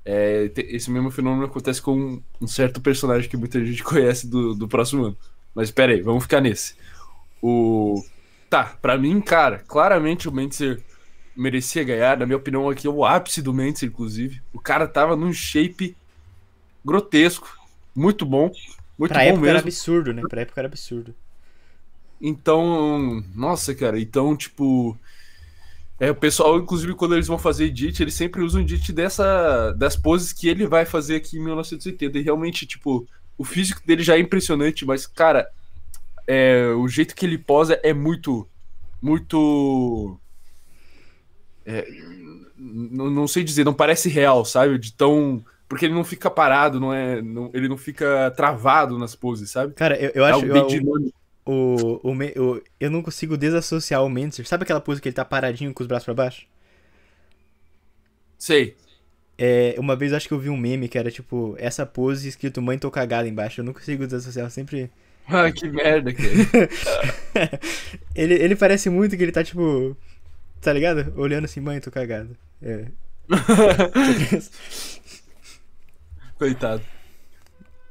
É, esse mesmo fenômeno acontece com um certo personagem que muita gente conhece do, do próximo ano. Mas espera aí, vamos ficar nesse. O. Tá, pra mim, cara, claramente o Mentzer merecia ganhar. Na minha opinião, aqui é o ápice do Mentzer, inclusive. O cara tava num shape grotesco, muito bom. Muito pra bom época mesmo. era absurdo, né? Pra época era absurdo. Então, nossa, cara, então, tipo, é, o pessoal, inclusive, quando eles vão fazer edit, eles sempre usam edit dessa, das poses que ele vai fazer aqui em 1980. E realmente, tipo, o físico dele já é impressionante, mas, cara, é, o jeito que ele posa é muito. Muito. É, não sei dizer, não parece real, sabe? De tão. Porque ele não fica parado, não é. Não, ele não fica travado nas poses, sabe? Cara, eu, eu acho. É eu, o, o, o, eu não consigo desassociar o Mentzer. Sabe aquela pose que ele tá paradinho com os braços para baixo? Sei. É, uma vez acho que eu vi um meme que era tipo, essa pose escrito mãe tô cagada embaixo. Eu não consigo desassociar, eu sempre. Ah, que merda, cara. ele, ele parece muito que ele tá tipo. Tá ligado? Olhando assim, mãe, tô cagada É. Coitado.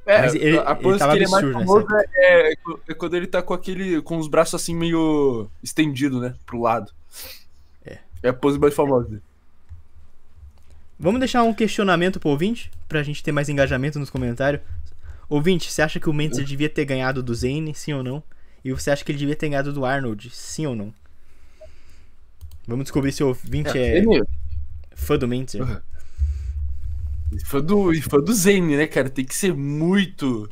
É, Mas ele, a pose que ele é mais famoso é, é, quando ele tá com aquele. com os braços assim meio estendido, né? Pro lado. É. É a pose mais famosa Vamos deixar um questionamento pro ouvinte, pra gente ter mais engajamento nos comentários. Ouvinte, você acha que o Mendes uhum. devia ter ganhado do Zane, sim ou não? E você acha que ele devia ter ganhado do Arnold, sim ou não? Vamos descobrir se o ouvinte é, é fã do Mendes. Uhum. E fã do, e fã do Zane, né, cara? Tem que ser muito.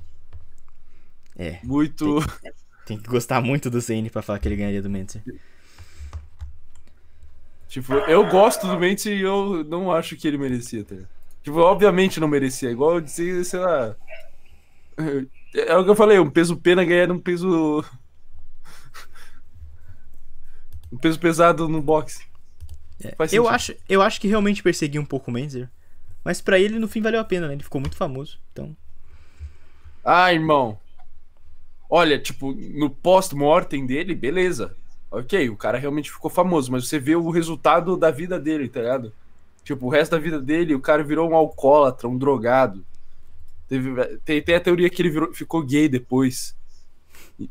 É. Muito. Tem, tem que gostar muito do Zane pra falar que ele ganharia do Mentzer. Tipo, eu gosto do Mentzer e eu não acho que ele merecia, tá? Tipo, obviamente não merecia. Igual eu disse, sei lá. É o que eu falei, um peso pena ganhar um peso. um peso pesado no boxe. É, eu, acho, eu acho que realmente persegui um pouco o Menzer. Mas para ele, no fim, valeu a pena, né? Ele ficou muito famoso. Então. Ah, irmão. Olha, tipo, no post mortem dele, beleza. Ok, o cara realmente ficou famoso, mas você vê o resultado da vida dele, tá ligado? Tipo, o resto da vida dele, o cara virou um alcoólatra, um drogado. Teve, tem, tem a teoria que ele virou, ficou gay depois.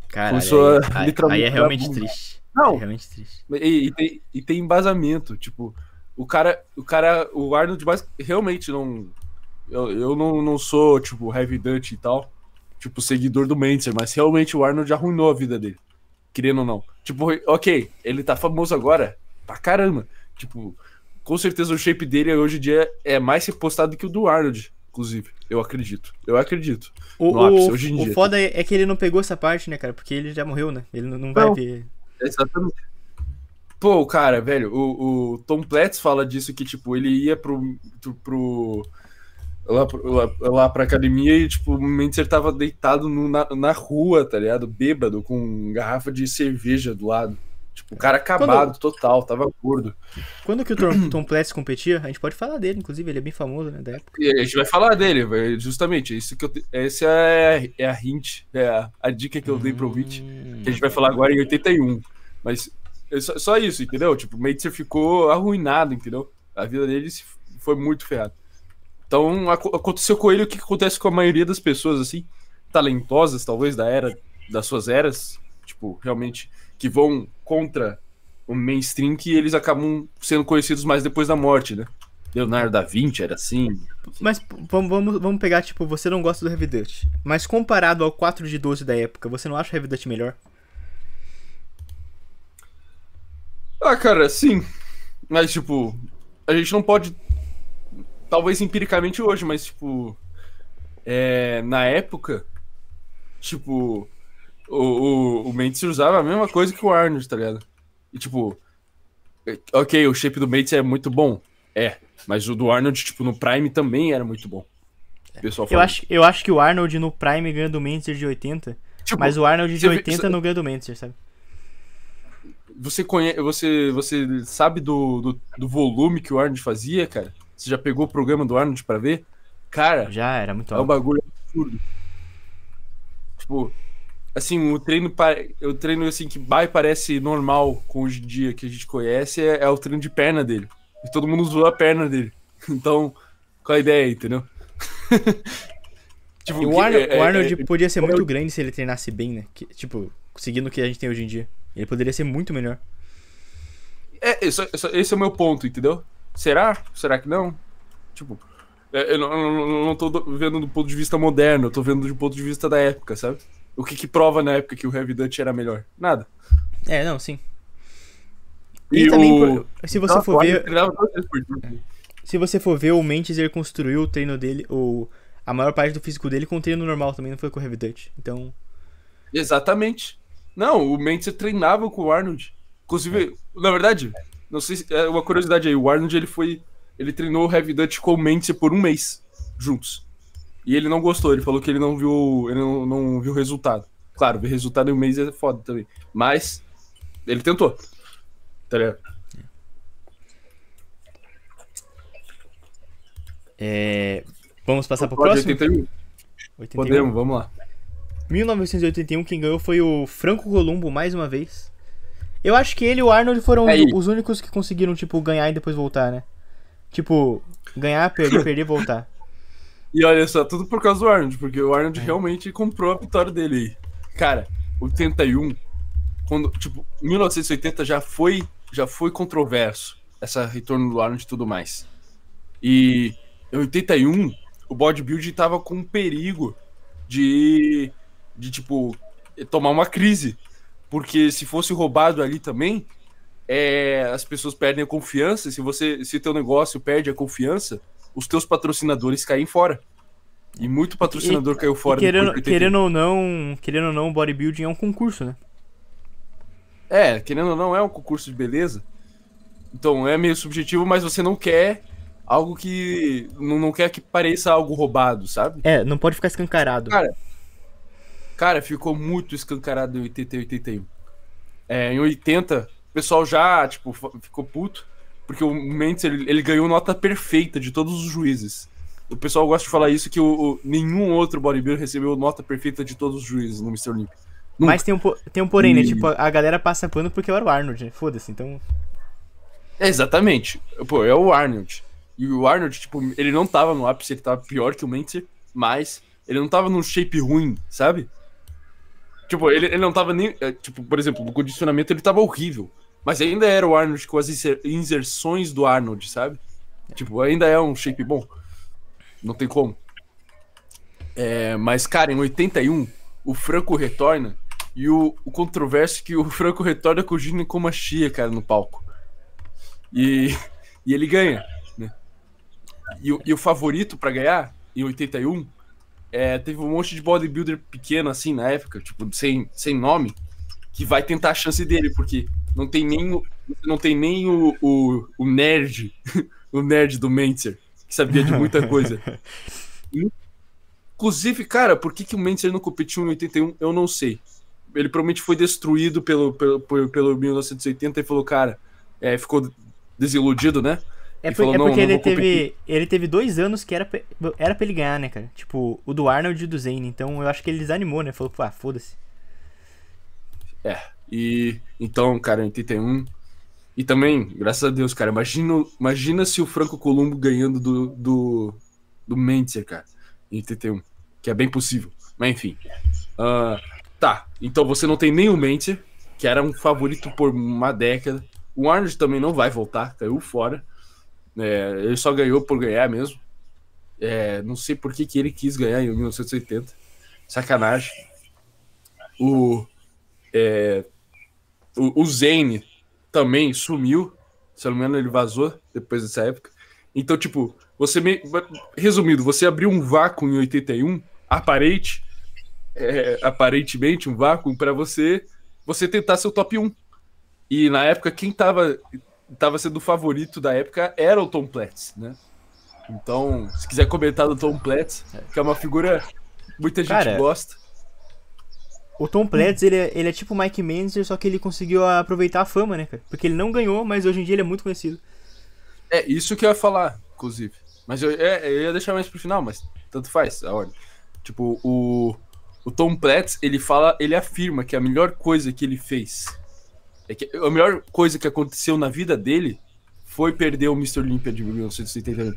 Cara, aí, é- aí, aí, é realmente triste. Não, é realmente triste. E, e, tem, e tem embasamento, tipo, o cara, o cara, o Arnold mais realmente não. Eu, eu não, não sou, tipo, heavy e tal, tipo, seguidor do Mentzer, mas realmente o Arnold arruinou a vida dele. Querendo ou não. Tipo, ok, ele tá famoso agora pra caramba. Tipo, com certeza o shape dele hoje em dia é mais repostado que o do Arnold, inclusive. Eu acredito. Eu acredito. O, no ápice, o, hoje em o dia. O foda é, é que ele não pegou essa parte, né, cara? Porque ele já morreu, né? Ele não, não vai ver. Exatamente. Pô, cara, velho, o, o Tom Platz fala disso que, tipo, ele ia pro. pro lá, lá, lá pra academia e, tipo, o Mentzer tava deitado no, na, na rua, tá ligado? Bêbado, com garrafa de cerveja do lado. Tipo, o cara acabado Quando... total, tava gordo. Quando que o Tom, Tom Platz competia, a gente pode falar dele, inclusive, ele é bem famoso, né, da época. E a gente vai falar dele, justamente, isso que eu, essa é, é a hint, é a, a dica que eu dei pro Vit, que a gente vai falar agora em 81. Mas só, só isso, entendeu? Tipo, o Meltzer ficou arruinado, entendeu? A vida dele foi muito ferrada. Então, aconteceu com ele o que acontece com a maioria das pessoas, assim, talentosas, talvez, da era, das suas eras, tipo, realmente, que vão contra o mainstream, que eles acabam sendo conhecidos mais depois da morte, né? Leonardo da Vinci era assim. Mas vamos, vamos pegar, tipo, você não gosta do Heavy mas comparado ao 4 de 12 da época, você não acha o Heavy melhor? Ah, cara, sim. Mas, tipo, a gente não pode. Talvez empiricamente hoje, mas, tipo. É, na época, tipo. O, o, o Mendes usava a mesma coisa que o Arnold, tá ligado? E, tipo. É, ok, o shape do Mendes é muito bom. É. Mas o do Arnold, tipo, no Prime também era muito bom. O é. pessoal eu, acho, eu acho que o Arnold no Prime ganha do Mentzer de 80. Tipo, mas o Arnold de 80 vê, não ganha do Mentzer, sabe? Você conhece. Você, você sabe do, do, do volume que o Arnold fazia, cara? Você já pegou o programa do Arnold para ver? Cara. Já era muito É um bagulho absurdo. Tipo, assim, o treino, o treino assim que vai parece normal com hoje em dia que a gente conhece é, é, o treino de perna dele. E todo mundo usou a perna dele. Então, qual a ideia, entendeu? tipo, o, Arnold, é, o Arnold é, é podia ser é muito grande se ele treinasse bem, né? Que, tipo, seguindo o que a gente tem hoje em dia. Ele poderia ser muito melhor. É, esse, esse é o meu ponto, entendeu? Será? Será que não? Tipo, é, eu não, não, não tô vendo do ponto de vista moderno, eu tô vendo do ponto de vista da época, sabe? O que, que prova na época que o Heavy Dutch era melhor? Nada. É, não, sim. E, e também, o... se você não, for ver. Se você for ver, o ele construiu o treino dele, ou a maior parte do físico dele com o treino normal também, não foi com o Heavy Dutch. Então. Exatamente. Não, o Mendes treinava com o Arnold. Inclusive, é. na verdade, não sei se, é uma curiosidade aí. O Arnold ele foi. Ele treinou o Heavy Dutch com o Mendes por um mês juntos. E ele não gostou, ele falou que ele não viu. Ele não, não viu o resultado. Claro, ver resultado em um mês é foda também. Mas ele tentou. Tá ligado? É, vamos passar para o próximo? 81. Podemos, vamos lá. 1981, quem ganhou foi o Franco Columbo, mais uma vez. Eu acho que ele e o Arnold foram é os, únicos que conseguiram, tipo, ganhar e depois voltar, né? Tipo, ganhar, perder, perder, voltar. E olha só, tudo por causa do Arnold, porque o Arnold é. realmente comprou a vitória dele. Cara, 81, quando, tipo, 1980 já foi, já foi controverso essa retorno do Arnold e tudo mais. E em 81, o bodybuilding tava com perigo de de tipo tomar uma crise, porque se fosse roubado ali também, é, as pessoas perdem a confiança. Se você, se teu negócio perde a confiança, os teus patrocinadores caem fora. E muito patrocinador e, caiu fora. Querendo, querendo ou não, querendo ou não, bodybuilding é um concurso, né? É, querendo ou não, é um concurso de beleza. Então é meio subjetivo, mas você não quer algo que não, não quer que pareça algo roubado, sabe? É, não pode ficar escancarado. Cara, Cara, ficou muito escancarado em 80 e 81. É, em 80, o pessoal já, tipo, ficou puto, porque o Mendes, ele, ele ganhou nota perfeita de todos os juízes. O pessoal gosta de falar isso, que o, o nenhum outro bodybuilder recebeu nota perfeita de todos os juízes no Mr. Olympia. Nunca. Mas tem um, tem um porém, né? Tipo, a galera passa pano porque era é o Arnold, né? Foda-se, então... É, exatamente. Pô, é o Arnold. E o Arnold, tipo, ele não tava no ápice, ele tava pior que o Mentzer, mas ele não tava num shape ruim, sabe? Tipo, ele, ele não tava nem. É, tipo, por exemplo, no condicionamento ele tava horrível. Mas ainda era o Arnold com as inserções do Arnold, sabe? Tipo, ainda é um shape bom. Não tem como. É, mas, cara, em 81, o Franco retorna. E o, o controverso é que o Franco retorna com o chia, cara, no palco. E, e ele ganha, né? E, e o favorito para ganhar, em 81, é, teve um monte de bodybuilder pequeno, assim, na época, tipo, sem, sem nome, que vai tentar a chance dele, porque não tem nem o, não tem nem o, o, o nerd, o nerd do Mentzer, que sabia de muita coisa. Inclusive, cara, por que, que o Mentzer não competiu em 81? Eu não sei. Ele provavelmente foi destruído pelo, pelo, pelo, 1980 e falou, cara, é, ficou desiludido, né? É, por, falou, é porque não, ele, não teve, ele teve dois anos que era pra, era pra ele ganhar, né, cara? Tipo, o do Arnold e o do Zane. Então eu acho que ele desanimou, né? Falou, pô, ah, foda-se. É. E então, cara, em 81. E também, graças a Deus, cara, imagina, imagina se o Franco Colombo ganhando do, do, do Mentzer, cara, em 81. Que é bem possível. Mas enfim. Uh, tá, então você não tem nem o Mentzer, que era um favorito por uma década. O Arnold também não vai voltar, caiu fora. É, ele só ganhou por ganhar mesmo. É, não sei por que, que ele quis ganhar em 1980. Sacanagem. O, é, o, o Zane também sumiu. Se eu não me engano, ele vazou depois dessa época. Então, tipo, você me... você abriu um vácuo em 81, aparente, é, aparentemente um vácuo, para você você tentar seu top 1. E na época, quem tava estava sendo o favorito da época era o Tom Platz, né? Então, se quiser comentar do Tom Platz, que é uma figura muita gente Cara, gosta. O Tom Platz, ele é, ele é tipo o Mike Mendes, só que ele conseguiu aproveitar a fama, né, Porque ele não ganhou, mas hoje em dia ele é muito conhecido. É, isso que eu ia falar, inclusive. Mas eu, é, eu ia deixar mais pro final, mas tanto faz, a ordem. Tipo, o, o Tom Platz, ele fala, ele afirma que a melhor coisa que ele fez é que a melhor coisa que aconteceu na vida dele foi perder o Mr. Olympia de 1980.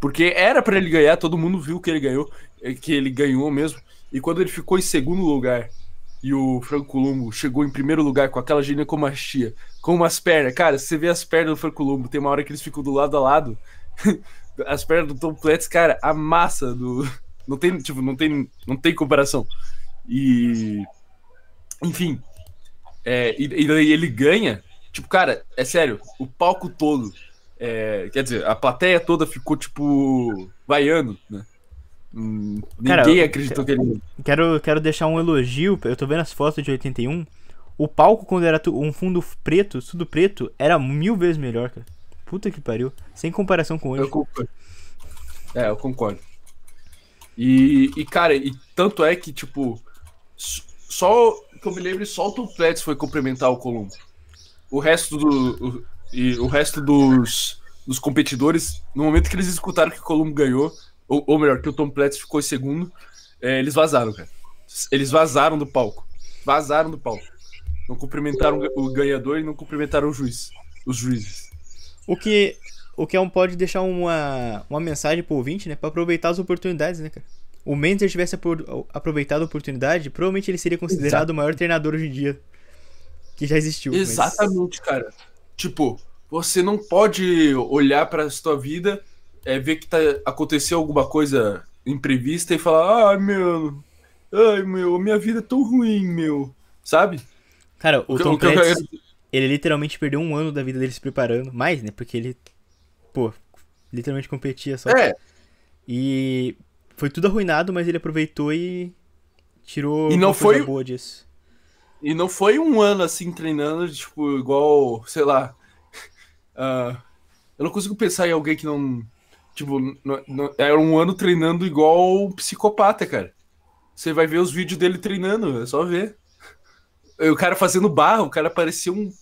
Porque era para ele ganhar, todo mundo viu que ele ganhou, é que ele ganhou mesmo. E quando ele ficou em segundo lugar e o Franco Colombo chegou em primeiro lugar com aquela ginecomastia, com umas pernas, cara, você vê as pernas do Franco Colombo, tem uma hora que eles ficam do lado a lado. as pernas do Tom Clancy, cara, a massa do não tem, tipo, não tem, não tem comparação. E enfim, é, e, daí ele ganha. Tipo, cara, é sério, o palco todo. É, quer dizer, a plateia toda ficou, tipo, vaiando, né? Hum, cara, ninguém acreditou que ele. Quero, quero deixar um elogio. Eu tô vendo as fotos de 81. O palco, quando era um fundo preto, tudo preto, era mil vezes melhor, cara. Puta que pariu. Sem comparação com hoje. Eu concordo. É, eu concordo. E, e cara, e tanto é que, tipo, só que eu me lembro, só o Tom foi cumprimentar o Columbo. O resto do. O, e o resto dos, dos competidores, no momento que eles escutaram que o Columbo ganhou, ou, ou melhor, que o Tom Platz ficou em segundo, é, eles vazaram, cara. Eles vazaram do palco. Vazaram do palco. Não cumprimentaram o ganhador e não cumprimentaram o juiz. Os juízes. O que o que é um pode deixar uma, uma mensagem pro ouvinte, né? Pra aproveitar as oportunidades, né, cara? o Mendes tivesse aproveitado a oportunidade, provavelmente ele seria considerado Exato. o maior treinador hoje em dia que já existiu. Exatamente, mas... cara. Tipo, você não pode olhar para sua vida, é, ver que tá, aconteceu alguma coisa imprevista e falar: ah, meu, ai, meu, minha vida é tão ruim, meu. Sabe? Cara, o, o Tom Clancy, ele literalmente perdeu um ano da vida dele se preparando, mais, né? Porque ele, pô, literalmente competia só. É. E foi tudo arruinado, mas ele aproveitou e tirou e não foi boa disso. E não foi um ano assim treinando, tipo, igual, sei lá. Uh, eu não consigo pensar em alguém que não. Tipo, não, não, era é um ano treinando igual um psicopata, cara. Você vai ver os vídeos dele treinando, é só ver. O cara fazendo barra, o cara parecia um,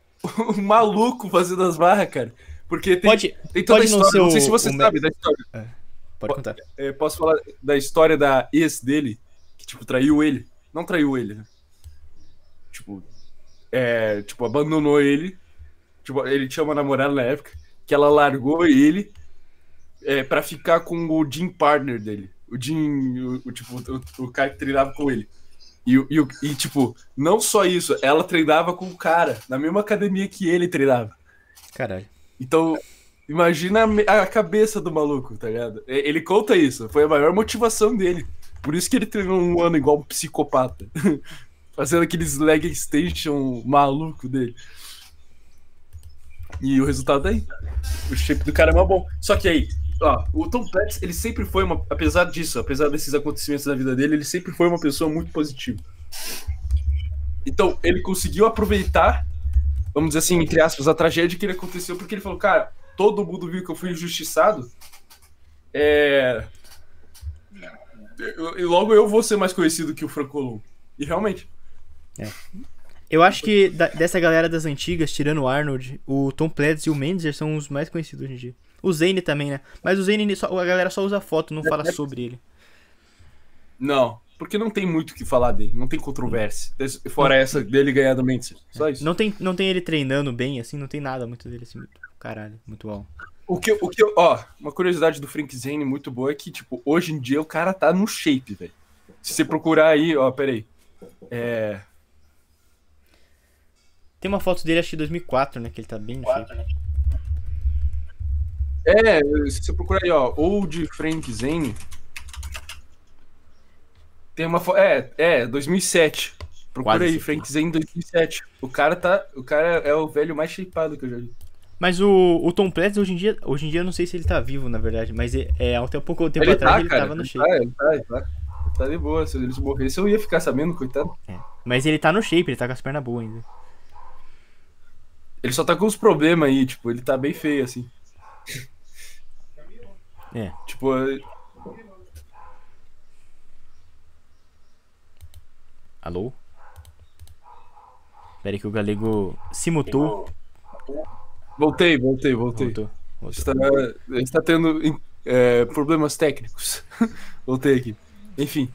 um maluco fazendo as barras, cara. Porque tem, pode, tem toda a história. Não, não sei o, se você sabe me... da história. É. Pode contar. É, eu posso falar da história da ex dele, que, tipo, traiu ele. Não traiu ele, né? Tipo, é, tipo, abandonou ele. Tipo, ele tinha uma namorada na época, que ela largou ele é, pra ficar com o Jim partner dele. O Jim, o, o tipo, o, o, cara que treinava com ele. E, e, e, tipo, não só isso, ela treinava com o cara, na mesma academia que ele treinava. Caralho. Então, Imagina a, cabeça do maluco, tá ligado? Ele conta isso, foi a maior motivação dele. Por isso que ele treinou um ano igual um psicopata. Fazendo aqueles leg extension maluco dele. E o resultado é aí. O shape do cara é mal bom. Só que aí, ó, o Tom Platz, ele sempre foi uma. Apesar disso, apesar desses acontecimentos da vida dele, ele sempre foi uma pessoa muito positiva. Então, ele conseguiu aproveitar, vamos dizer assim, entre aspas, a tragédia que ele aconteceu, porque ele falou, cara, todo mundo viu que eu fui injustiçado. É... E logo eu vou ser mais conhecido que o Francolum. E realmente. É. Eu acho que da, dessa galera das antigas, tirando o Arnold, o Tom Pledis e o Mendes são os mais conhecidos hoje em dia. O Zane também, né? Mas o Zane, só, a galera só usa foto, não fala sobre ele. Não, porque não tem muito o que falar dele, não tem controvérsia. Fora essa dele ganhar do Mendes, só é. isso. Não tem, não tem ele treinando bem, assim, não tem nada muito dele assim. Muito. Caralho, muito bom. O que, o que ó, uma curiosidade do Frank Zane muito boa é que, tipo, hoje em dia o cara tá no shape, velho. Se você procurar aí, ó, peraí. É. Tem uma foto dele, acho que de 2004, né? Que ele tá bem no shape. Né? É, se você procurar aí, ó, Old Frank Zane. Tem uma foto. É, é, 2007. Procura Quase aí, Frank Zane 2007. O cara tá. O cara é o velho mais shapeado que eu já vi. Mas o, o Tom Platz hoje em dia, hoje em dia eu não sei se ele tá vivo, na verdade, mas é, é até pouco tempo ele atrás tá, ele cara, tava no ele shape. Tá, ele tá, ele tá, ele tá de boa, se eles morressem eu ia ficar sabendo, coitado. É. Mas ele tá no shape, ele tá com as pernas boas ainda. Ele só tá com uns problemas aí, tipo, ele tá bem feio assim. É. Tipo, Alô? Pera aí que o galego se mutou. Voltei, voltei, voltei. Voltou, voltou. Está, está tendo é, problemas técnicos. voltei aqui. Enfim.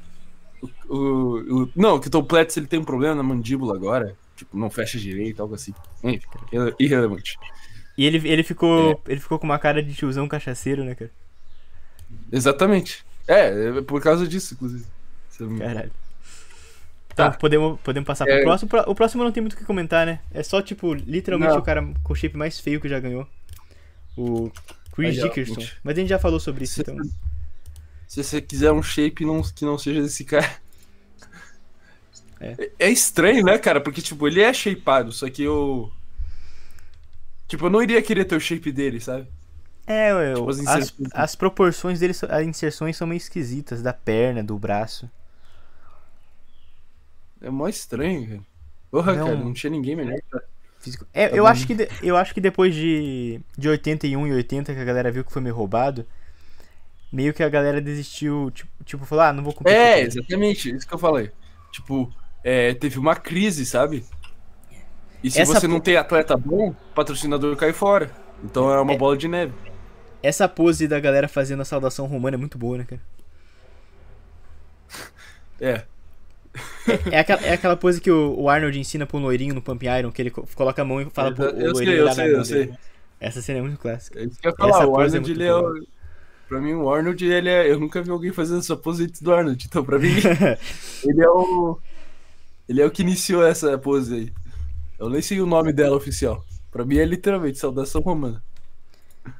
O, o, o, não, que o Tom Platz ele tem um problema na mandíbula agora. Tipo, não fecha direito, algo assim. Enfim, irrelevante. E ele, ele, ficou, é. ele ficou com uma cara de tiozão cachaceiro, né, cara? Exatamente. É, é por causa disso, inclusive. Caralho. Tá. Então podemos, podemos passar é... pro próximo. O próximo não tem muito o que comentar, né? É só, tipo, literalmente não. o cara com o shape mais feio que já ganhou. O Chris Aí, Dickerson. Ó. Mas a gente já falou sobre isso, se, então. Se você quiser um shape não, que não seja desse cara. É. é. estranho, né, cara? Porque, tipo, ele é shapeado, só que eu. Tipo, eu não iria querer ter o shape dele, sabe? É, eu, tipo, as, as, as proporções dele, as inserções são meio esquisitas, da perna, do braço. É mó estranho, cara. Porra, não. cara, não tinha ninguém melhor pra... Físico. É, tá eu, acho que de, eu acho que depois de, de 81 e 80 que a galera viu que foi meio roubado, meio que a galera desistiu, tipo, tipo falou, ah, não vou comprar. É, exatamente, isso que eu falei. Tipo, é, teve uma crise, sabe? E se Essa você não tem atleta bom, patrocinador cai fora. Então é uma é... bola de neve. Essa pose da galera fazendo a saudação romana é muito boa, né, cara? É. É, é, aquela, é aquela coisa que o, o, Arnold ensina pro loirinho no Pump Iron, que ele coloca a mão e fala pro eu, eu loirinho sei, eu sei, eu sei. Essa cena é muito clássica. É isso que eu ia falar, o é Arnold, é ele é Pra mim, o Arnold, ele é... Eu nunca vi alguém fazendo essa pose antes do Arnold, então pra mim, ele é o... Ele é o que iniciou essa pose aí. Eu nem sei o nome dela oficial. Pra mim é literalmente saudação romana.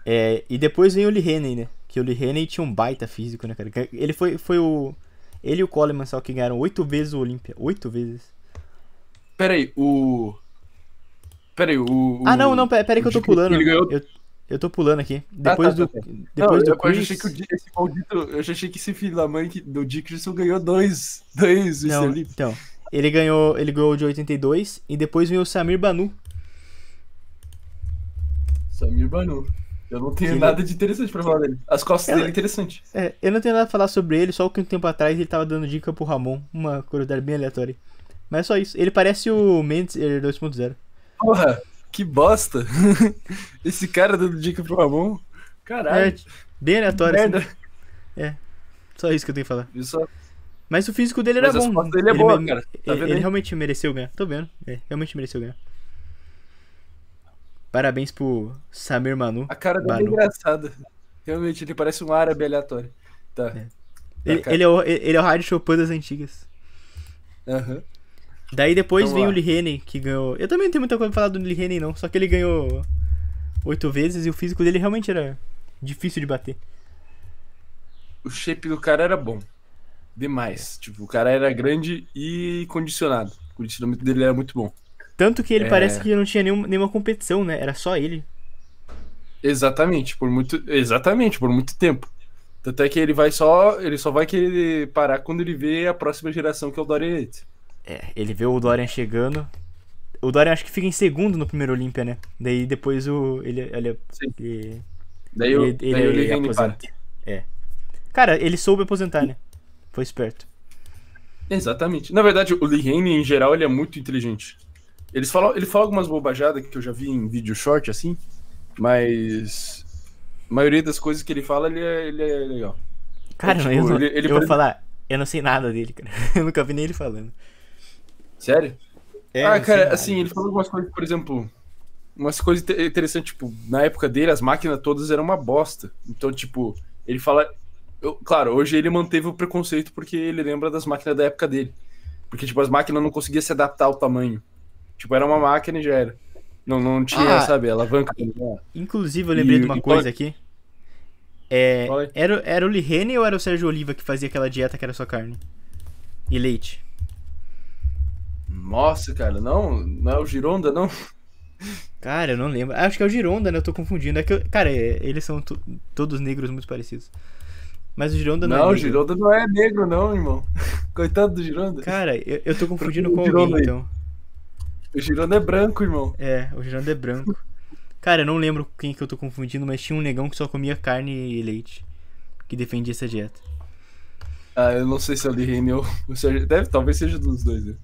É, e depois vem o Lee Haney, né? Que o Lee Haney tinha um baita físico, né, cara? Ele foi, foi o ele e o Coleman só que ganharam oito vezes o Olímpia. Oito vezes. Peraí, o. Peraí, o. Ah, não, não, peraí que eu tô pulando. ganhou... eu, eu tô pulando aqui. Ah, depois ah, tá, do. Tá, tá, Depois não, do eu, Chris... achei que o, esse maldito. Eu achei que esse filho da mãe do Dickerson ganhou dois. Dois não, Então. Ele ganhou, ele ganhou de 82 e depois veio o Samir Banu. Samir Banu. Eu não tenho nada de interessante pra falar dele. As costas dele é interessante. É, eu não tenho nada a falar sobre ele, só que um tempo atrás ele tava dando dica pro Ramon, uma curiosidade bem aleatória. Mas é só isso. Ele parece o Mendes 2.0. É Porra, que bosta! Esse cara dando dica pro Ramon. Caralho. É, bem aleatório. Assim. Merda. Assim. É. Só isso que eu tenho que falar. Mas o físico dele era Mas bom. Dele é ele me... cara. Tá ele, ele realmente mereceu ganhar. Tô vendo. É, realmente mereceu ganhar. Parabéns pro Samir Manu. A cara dele é engraçada. Realmente, ele parece um árabe aleatório. Tá. É. Tá, ele, ele, é o, ele é Rádio Chopin das antigas. Aham. Uhum. Daí depois Vamos então vem lá. o Lihene, que ganhou. Eu também não tenho muita coisa pra falar do Lihene, não. Só que ele ganhou oito vezes e o físico dele realmente era difícil de bater. O shape do cara era bom. Demais. É. Tipo, o cara era grande e condicionado. O condicionamento dele era muito bom. Tanto que ele é... parece que não tinha nenhum, nenhuma competição, né? Era só ele. Exatamente, por muito, exatamente, por muito tempo. Tanto é que ele vai só, ele só vai querer parar quando ele vê a próxima geração que é o Dorian. É, ele vê o Dorian chegando. O Dorian acho que fica em segundo no primeiro Olímpia, né? Daí depois o ele ele, Sim. ele Daí eu, ele, daí ele, ele aposenta. É. Cara, ele soube aposentar, né? Foi esperto. Exatamente. Na verdade, o Lee Haney, em geral, ele é muito inteligente. Eles falam, ele fala algumas bobajadas que eu já vi em vídeo short, assim, mas a maioria das coisas que ele fala, ele é, ele é legal. Cara, então, tipo, eu, ele, ele eu vou falar, eu não sei nada dele, cara. Eu nunca vi nem ele falando. Sério? É, ah, cara, assim, ele falou algumas coisas, por exemplo, umas coisas interessantes, tipo, na época dele as máquinas todas eram uma bosta. Então, tipo, ele fala. Eu, claro, hoje ele manteve o preconceito porque ele lembra das máquinas da época dele. Porque, tipo, as máquinas não conseguiam se adaptar ao tamanho. Tipo, era uma máquina e já era. Não, não tinha, ah, sabe, alavanca. Inclusive, eu lembrei e, de uma coisa aqui. É, era, era o Lihene ou era o Sérgio Oliva que fazia aquela dieta que era só carne? E leite? Nossa, cara, não. Não é o Gironda, não? Cara, eu não lembro. Ah, acho que é o Gironda, né? Eu tô confundindo. É que eu, cara, é, eles são todos negros muito parecidos. Mas o Gironda não, não é. Não, o Gironda não é negro, não, irmão. Coitado do Gironda. Cara, eu, eu tô confundindo com alguém, então. O Girando é branco, irmão. É, o Girando é branco. Cara, eu não lembro quem que eu tô confundindo, mas tinha um negão que só comia carne e leite. Que defendia essa dieta. Ah, eu não sei se é o Lirene ou é Deve, talvez seja dos dois, né?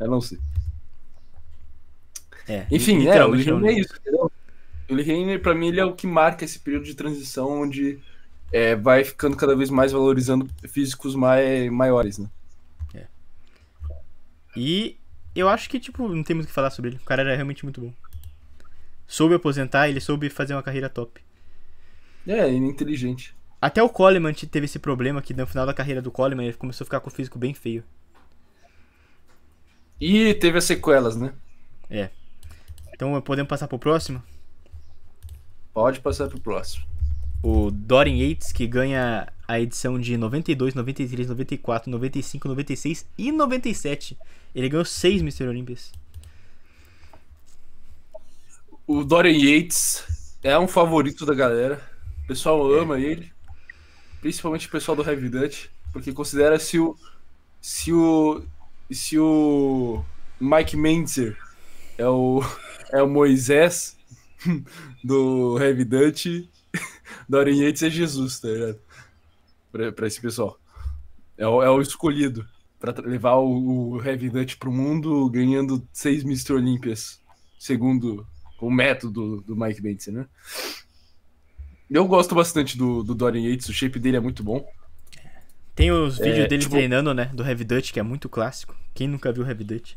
Eu não sei. É, Enfim, é, o Lirene é, é isso, entendeu? O Lirene, pra mim, ele é o que marca esse período de transição onde é, vai ficando cada vez mais valorizando físicos mai, maiores, né? É. E eu acho que, tipo, não tem muito o que falar sobre ele. O cara era realmente muito bom. Soube aposentar, ele soube fazer uma carreira top. É, ele é inteligente. Até o Coleman teve esse problema que no final da carreira do Coleman ele começou a ficar com o físico bem feio. E teve as sequelas, né? É. Então podemos passar pro próximo? Pode passar pro próximo o Dorian Yates, que ganha a edição de 92, 93, 94, 95, 96 e 97. Ele ganhou seis Mr. Olympias. O Dorian Yates é um favorito da galera. O pessoal é. ama é. ele. Principalmente o pessoal do Heavy Dutch. Porque considera se o. Se o. Se o. Mike Mentzer é o. É o Moisés do Heavy Dutch Dorian Yates é Jesus, tá ligado? Pra, pra esse pessoal. É o, é o escolhido para levar o, o Heavy Dutch pro mundo ganhando seis Mr. Olympias, segundo o método do Mike Bates, né? Eu gosto bastante do, do Dorian Yates, o shape dele é muito bom. Tem os vídeos é, dele tipo... treinando, né? Do Heavy Dutch, que é muito clássico. Quem nunca viu Heavy Dutch?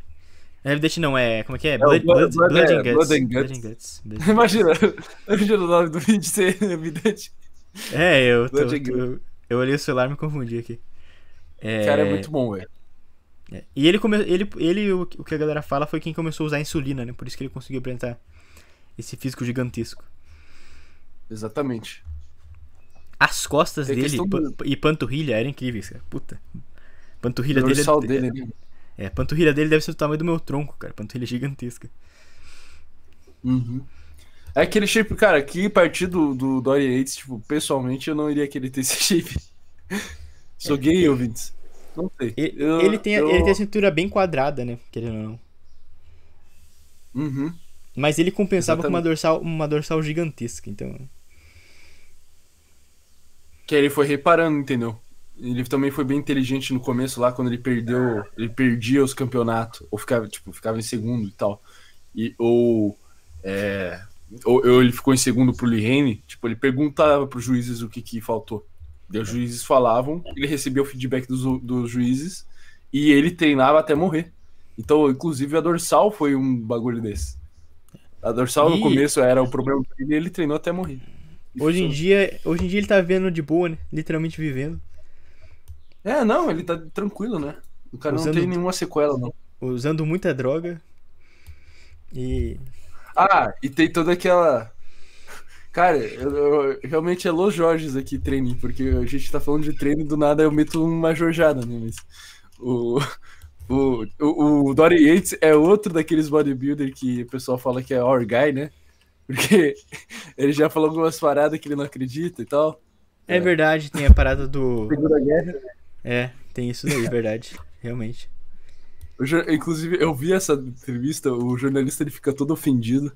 Heavy é, Death não, é. Como é que é? é blood, blood, blood, blood, and, guts. É, and Guts. Blood and Guts. Imagina, imagina o nome do vídeo ser Heavy Death. É, eu, tô, tô, eu olhei o celular e me confundi aqui. É... Cara, é muito bom, velho. É. E ele, come... ele, ele o que a galera fala foi quem começou a usar a insulina, né? Por isso que ele conseguiu apresentar esse físico gigantesco. Exatamente. As costas Tem dele do... e panturrilha eram incríveis, cara. Puta. Panturrilha o dele, é... dele né? É, a panturrilha dele deve ser do tamanho do meu tronco, cara. Panturrilha gigantesca. Uhum. É aquele shape, cara, que partir do, do Dorian Yates, tipo, pessoalmente eu não iria querer ter esse shape. Sou é, gay, ouvintes. Não sei. Ele, eu, ele, tem, eu... ele tem a cintura bem quadrada, né? Querendo ou não. Uhum. Mas ele compensava Exatamente. com uma dorsal, uma dorsal gigantesca, então. Que ele foi reparando, entendeu? ele também foi bem inteligente no começo lá, quando ele perdeu, ele perdia os campeonatos, ou ficava, tipo, ficava em segundo e tal. E, ou, é, ou, ou ele ficou em segundo pro Lihane, tipo, ele perguntava pros juízes o que que faltou. os juízes falavam, ele recebia o feedback dos, dos juízes e ele treinava até morrer. Então, inclusive, a dorsal foi um bagulho desse. A dorsal e... no começo era o problema dele e ele treinou até morrer. Hoje em, dia, hoje em dia ele tá vendo de boa, né? Literalmente vivendo. É, não, ele tá tranquilo, né? O cara usando, não tem nenhuma sequela, não. Usando muita droga. E. Ah, e tem toda aquela. Cara, eu, eu, realmente é Los Jorges aqui, treino, porque a gente tá falando de treino do nada eu meto uma jorjada, né? Mas o, o, o, o Dory Yates é outro daqueles bodybuilder que o pessoal fala que é our guy, né? Porque ele já falou algumas paradas que ele não acredita e tal. É, é. verdade, tem a parada do. Segunda guerra, né? É, tem isso daí, verdade. Realmente. Eu, inclusive, eu vi essa entrevista, o jornalista ele fica todo ofendido.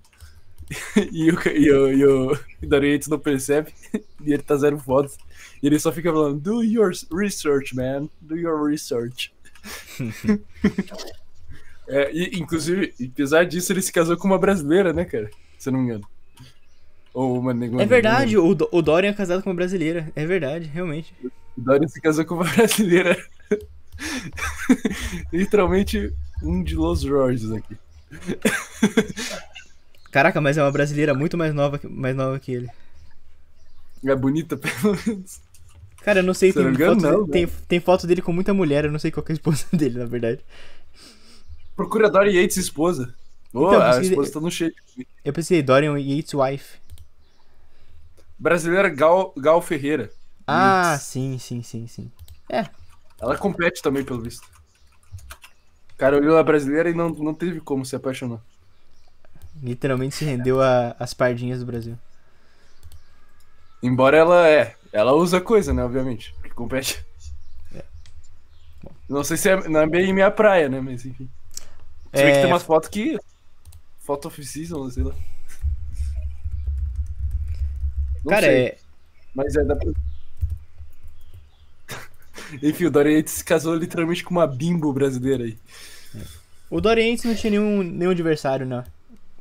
e o, e o, e o, e não percebe. E ele tá zero votos. E ele só fica falando: Do your research, man. Do your research. é, e, inclusive, apesar disso, ele se casou com uma brasileira, né, cara? Se eu não me engano. Ou uma É verdade, o, o Dorian é casado com uma brasileira. É verdade, realmente. O se casou com uma brasileira. Literalmente um de Los Royces aqui. Caraca, mas é uma brasileira muito mais nova, mais nova que ele. É bonita, pelo menos. Cara, eu não sei, Se tem, não foto, não, né? tem, tem, foto dele com muita mulher, eu não sei qual é a esposa dele, na verdade. Procura Dorian Yates esposa. Oh, a esposa tá no cheio. Eu pensei, Dorian Yates wife. Brasileira Gal, Gal Ferreira. Ah, sim, sim, sim, sim. É. Ela compete também, pelo visto. O cara olhou a brasileira e não, não teve como se apaixonar. Literalmente se rendeu às pardinhas do Brasil. Embora ela é. Ela usa coisa, né, obviamente. Porque compete. É. Não sei se é, não é bem minha praia, né? Mas enfim. Você é... que tem é. umas fotos que. Foto off-season, sei lá. Não cara, sei. é. Mas é da. Enfim, o Dorian se casou literalmente com uma bimbo brasileira aí. O Dorian não tinha nenhum, nenhum adversário, né?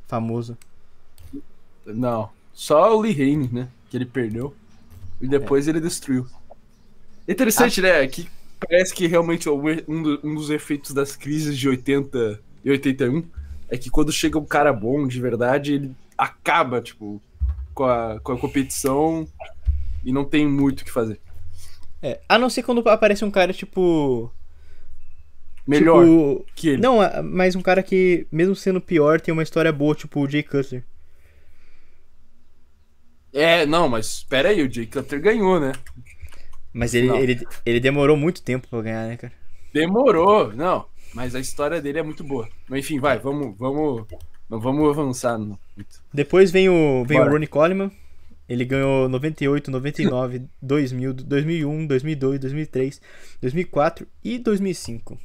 Famoso. Não. Só o Lee Haney, né? Que ele perdeu. E depois é. ele destruiu. Interessante, ah. né? Que parece que realmente é um dos efeitos das crises de 80 e 81 é que quando chega um cara bom de verdade, ele acaba, tipo, com a, com a competição e não tem muito o que fazer. É, a não ser quando aparece um cara tipo. Melhor tipo, que ele. Não, mas um cara que, mesmo sendo pior, tem uma história boa, tipo o Jay Cutler. É, não, mas espera aí, o Jay Cutler ganhou, né? Mas ele, ele, ele demorou muito tempo pra ganhar, né, cara? Demorou, não. Mas a história dele é muito boa. Mas enfim, vai, vamos, vamos, vamos avançar. Depois vem o, vem o Ronnie Coleman. Ele ganhou 98, 99, 2000, 2001, 2002, 2003, 2004 e 2005.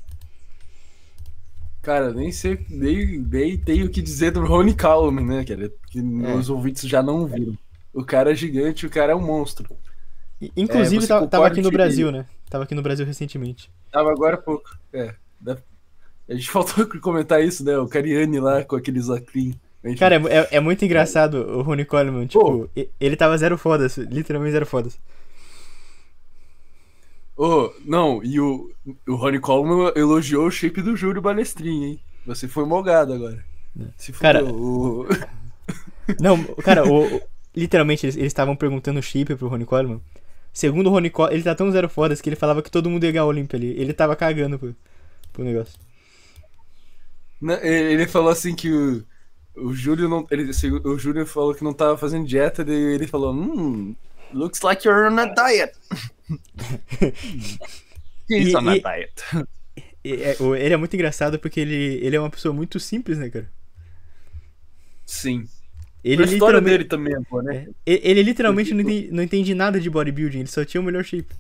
Cara, nem sei, nem, nem tenho o que dizer do Ronnie Callum, né, cara? Que é. os ouvintes já não viram. O cara é gigante, o cara é um monstro. Inclusive, é, tava aqui no Brasil, né? Tava aqui no Brasil recentemente. Tava agora há pouco. É. A gente faltou comentar isso, né? O Cariani lá com aqueles acrim. Enfim. Cara, é, é, é muito engraçado o Rony Coleman. Tipo, oh. ele tava zero foda literalmente zero foda -se. Oh, não, e o, o Rony Coleman elogiou o shape do Júlio Balestrin, hein? Você foi molgado agora. É. Se fudeu, cara, o... Não, cara, o, literalmente eles estavam perguntando o shape pro Rony Coleman. Segundo o Rony Coleman, ele tá tão zero fodas que ele falava que todo mundo ia ganhar o Olympia ali. Ele tava cagando pro, pro negócio. Não, né, ele falou assim que o o Júlio não. Ele, o Júlio falou que não tava fazendo dieta e ele falou: Hum, looks like you're on a diet. He's e, on a e, diet. É, ele é muito engraçado porque ele, ele é uma pessoa muito simples, né, cara? Sim. Ele a história dele também é boa, né? Ele, é, ele literalmente não tipo entende, não entende nada de bodybuilding, ele só tinha o melhor shape.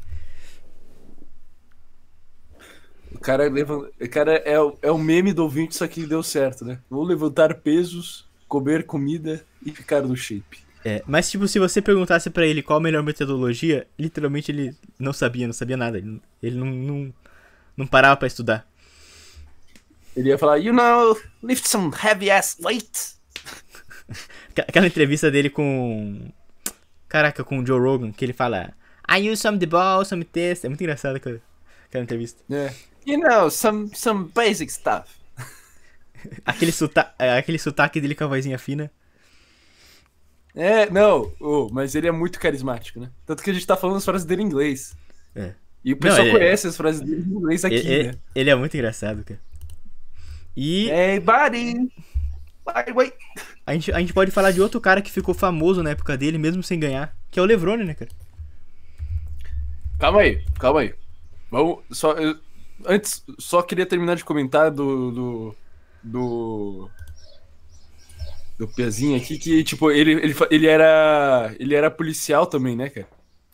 O cara, levant... o cara é, o... é o meme do ouvinte, só que deu certo, né? Vou levantar pesos, comer comida e ficar no shape. É, mas tipo, se você perguntasse para ele qual a melhor metodologia, literalmente ele não sabia, não sabia nada. Ele, ele não, não, não parava para estudar. Ele ia falar, you know, lift some heavy ass weight. Aquela entrevista dele com. Caraca, com o Joe Rogan, que ele fala. I use some the ball, some test. É muito engraçado aquela, aquela entrevista. É. You know, some, some basic stuff. aquele, sota é, aquele sotaque dele com a vozinha fina. É, não, oh, mas ele é muito carismático, né? Tanto que a gente tá falando as frases dele em inglês. É. E o pessoal não, é- conhece as frases dele em inglês aqui, ele, né? Ele é muito engraçado, cara. E. Hey, buddy! Bye, bye. A gente, a gente pode falar de outro cara que ficou famoso na época dele, mesmo sem ganhar, que é o Levrone, né, cara? Calma aí, calma aí. Vamos, só, eu, Antes, só queria terminar de comentar do. do. do, do Piazinho aqui, que, tipo, ele, ele, ele era. Ele era policial também, né, cara?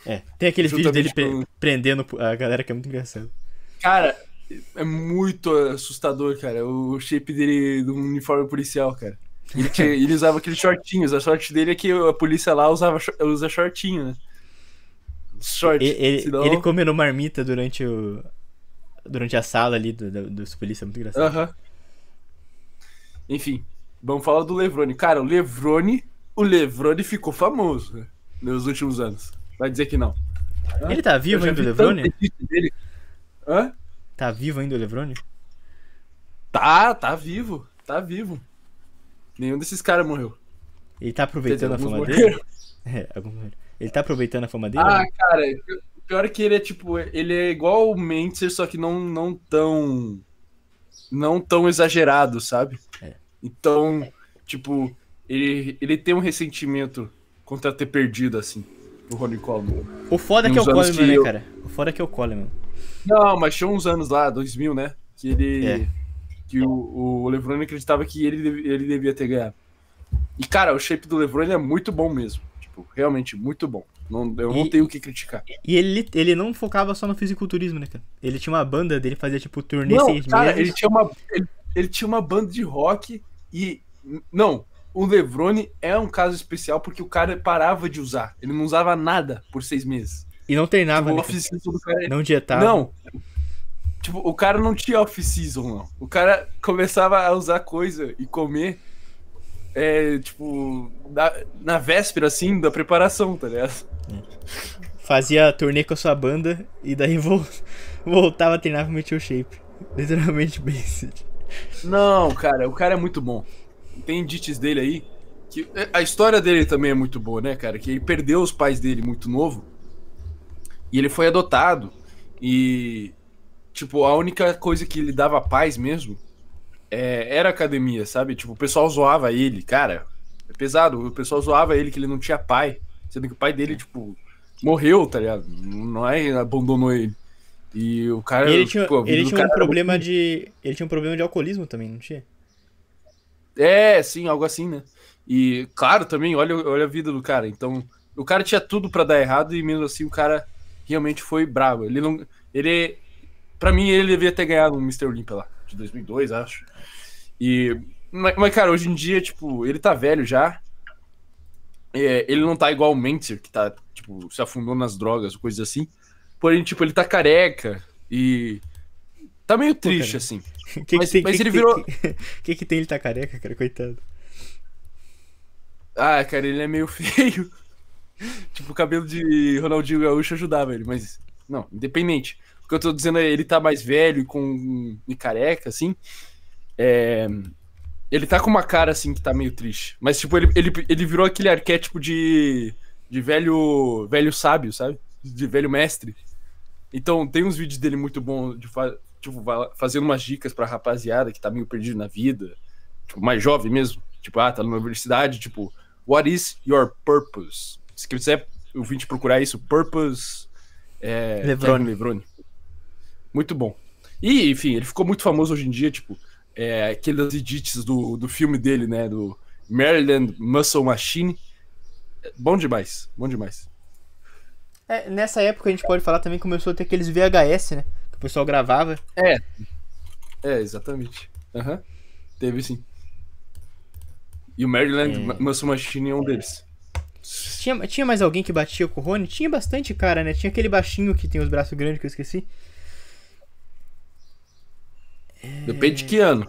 É, tem aquele Justamente vídeo dele prendendo a galera que é muito engraçado. Cara, é muito assustador, cara, o shape dele do uniforme policial, cara. Ele, tinha, ele usava aqueles shortinhos, a sorte dele é que a polícia lá usava, usa shortinho, né? Short. Ele, ele, senão... ele marmita durante o, durante a sala ali do, do, dos polícias, é muito engraçado. Aham. Enfim, vamos falar do Levrone. Cara, o Levrone, o Levrone ficou famoso né, nos últimos anos. Vai dizer que não. Ele tá vivo ainda, o Levrone? Dele. Hã? Tá vivo ainda o Levrone? Tá, tá vivo. Tá vivo. Nenhum desses caras morreu. Ele tá aproveitando dizer, a fama morreram. dele? É, algum... Ele tá aproveitando a fama dele? Ah, né? cara, Pior que ele é tipo, ele é igual o Mentzer, só que não, não tão. Não tão exagerado, sabe? É. Então, tipo, ele, ele tem um ressentimento contra ter perdido, assim, o Ronnie Coleman. O foda é que é o Coleman, né, eu... cara? O foda é que é o Coleman. Não, mas tinha uns anos lá, 2000, né? Que ele. É. Que o, o Lebron acreditava que ele, ele devia ter ganhado. E, cara, o shape do Lebron é muito bom mesmo. Tipo, realmente muito bom. Não, eu e, não tenho o que criticar. E ele, ele não focava só no fisiculturismo, né, cara? Ele tinha uma banda dele, fazia tipo turnê não, seis cara, meses. Ele tinha, uma, ele, ele, tinha uma banda de rock e. Não, o Levrone é um caso especial porque o cara parava de usar. Ele não usava nada por seis meses. E não treinava, tipo, né? Cara, é não dietava. Não. Tipo, o cara não tinha off-season, não. O cara começava a usar coisa e comer é, tipo, na, na véspera, assim, da preparação, tá ligado? É. Fazia turnê com a sua banda e daí voltava a treinar com o Metal Shape. Literalmente basic. Não, cara, o cara é muito bom. Tem dites dele aí. Que é, a história dele também é muito boa, né, cara? Que ele perdeu os pais dele muito novo. E ele foi adotado. E, tipo, a única coisa que lhe dava paz mesmo é, era academia, sabe? Tipo, o pessoal zoava ele, cara. É pesado. O pessoal zoava ele que ele não tinha pai. Sendo que o pai dele, é. tipo, morreu, tá ligado? Não é abandonou ele. E o cara. Ele tinha, tipo, ele tinha um problema de. Ele tinha um problema de alcoolismo também, não tinha? É, sim, algo assim, né? E, claro, também, olha, olha a vida do cara. Então, o cara tinha tudo para dar errado e mesmo assim o cara realmente foi brabo. Ele não. Ele. Pra mim, ele devia ter ganhado um Mr. Olympia lá, de 2002, acho. E. Mas, mas, cara, hoje em dia, tipo, ele tá velho já. É, ele não tá igual o Mentor, que tá, tipo, se afundou nas drogas, coisas assim. Porém, tipo, ele tá careca e. Tá meio triste, Pô, né? assim. Que mas, tem, mas que ele virou. O que, que tem ele tá careca, cara? Coitado. Ah, cara, ele é meio feio. tipo, o cabelo de Ronaldinho Gaúcho ajudava ele, mas. Não, independente. O que eu tô dizendo é ele tá mais velho e com. e careca, assim. É, ele tá com uma cara assim que tá meio triste. Mas, tipo, ele, ele, ele virou aquele arquétipo de. de velho. velho sábio, sabe? De velho mestre. Então tem uns vídeos dele muito bons de fa tipo, fazendo umas dicas pra rapaziada que tá meio perdido na vida. Tipo, mais jovem mesmo. Tipo, ah, tá na universidade, tipo, what is your purpose? Se quiser eu vim te procurar isso, purpose. É, Lebron Levrone. Muito bom. E, enfim, ele ficou muito famoso hoje em dia, tipo, é, aqueles edits do, do filme dele, né? Do Maryland Muscle Machine. É bom demais, bom demais. É, nessa época a gente pode falar também começou a ter aqueles VHS, né? Que o pessoal gravava. É. É, exatamente. Uhum. Teve sim. E o Maryland é. Muscle Machine é um deles. Tinha, tinha mais alguém que batia com o Rony? Tinha bastante cara, né? Tinha aquele baixinho que tem os braços grandes que eu esqueci. É... Depende de que ano.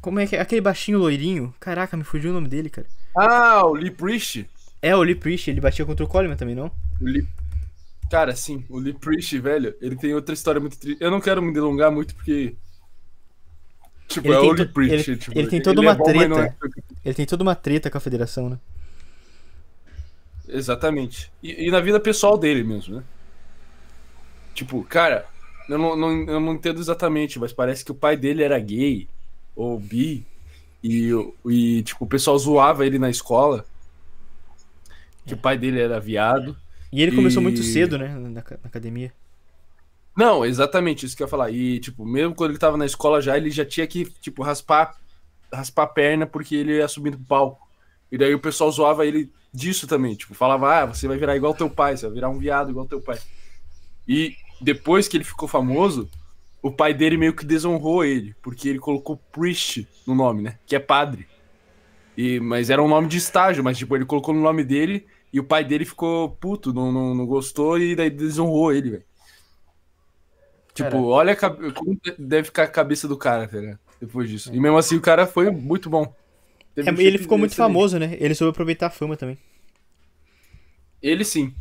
Como é que é? Aquele baixinho loirinho. Caraca, me fugiu o nome dele, cara. Ah, o Lee Priest. É, o Lee Priest. Ele batia contra o Coleman também, não? O Lee... Cara, sim. O Lee Priest, velho, ele tem outra história muito triste. Eu não quero me delongar muito porque... Tipo, ele é o Lee Priest. Ele, tipo, ele tem toda ele uma é bom, é treta. Ele tem toda uma treta com a federação, né? Exatamente. E, e na vida pessoal dele mesmo, né? Tipo, cara, eu não, não, eu não entendo exatamente, mas parece que o pai dele era gay ou bi. E, e tipo, o pessoal zoava ele na escola. Que é. o pai dele era viado. E ele e... começou muito cedo, né? Na, na, academia. Não, exatamente, isso que eu ia falar. E, tipo, mesmo quando ele tava na escola já, ele já tinha que, tipo, raspar, raspar a perna porque ele ia subindo pro palco. E daí o pessoal zoava ele disso também, tipo, falava, ah, você vai virar igual teu pai, você vai virar um viado igual teu pai. E depois que ele ficou famoso, o pai dele meio que desonrou ele, porque ele colocou priest no nome, né? Que é padre. E, mas era um nome de estágio, mas tipo, ele colocou no nome dele e o pai dele ficou puto, não, não, não gostou e daí desonrou ele, velho. Tipo, Caraca. olha a, como deve ficar a cabeça do cara, velho, Depois disso. E é. mesmo assim o cara foi muito bom. É, ele ficou muito famoso, né? Ele soube aproveitar a fama também. Ele sim.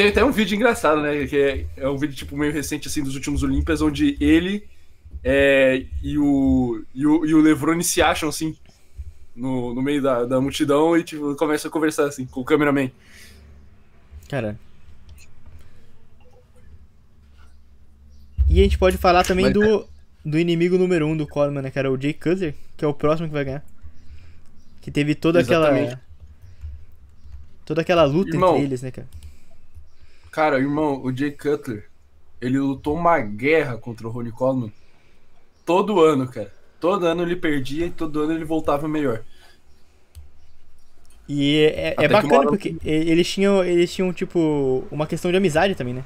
Tem até um vídeo engraçado, né? Que é, é um vídeo tipo meio recente, assim, dos últimos Olímpias, onde ele é, e, o, e, o, e o Levrone se acham, assim, no, no meio da, da multidão e tipo, começa a conversar, assim, com o cameraman. Cara. E a gente pode falar também Mas... do, é do inimigo número um do Coleman, né, cara? O Jay Cutler, que é o próximo que vai ganhar. Que teve toda Exatamente. aquela. Toda aquela luta Irmão, entre eles, né, cara? Cara, irmão, o Jay Cutler, ele lutou uma guerra contra o Ronnie Coleman todo ano, cara. Todo ano ele perdia e todo ano ele voltava melhor. E é, é, é bacana porque eles tinham, eles tinham, tipo, uma questão de amizade também, né?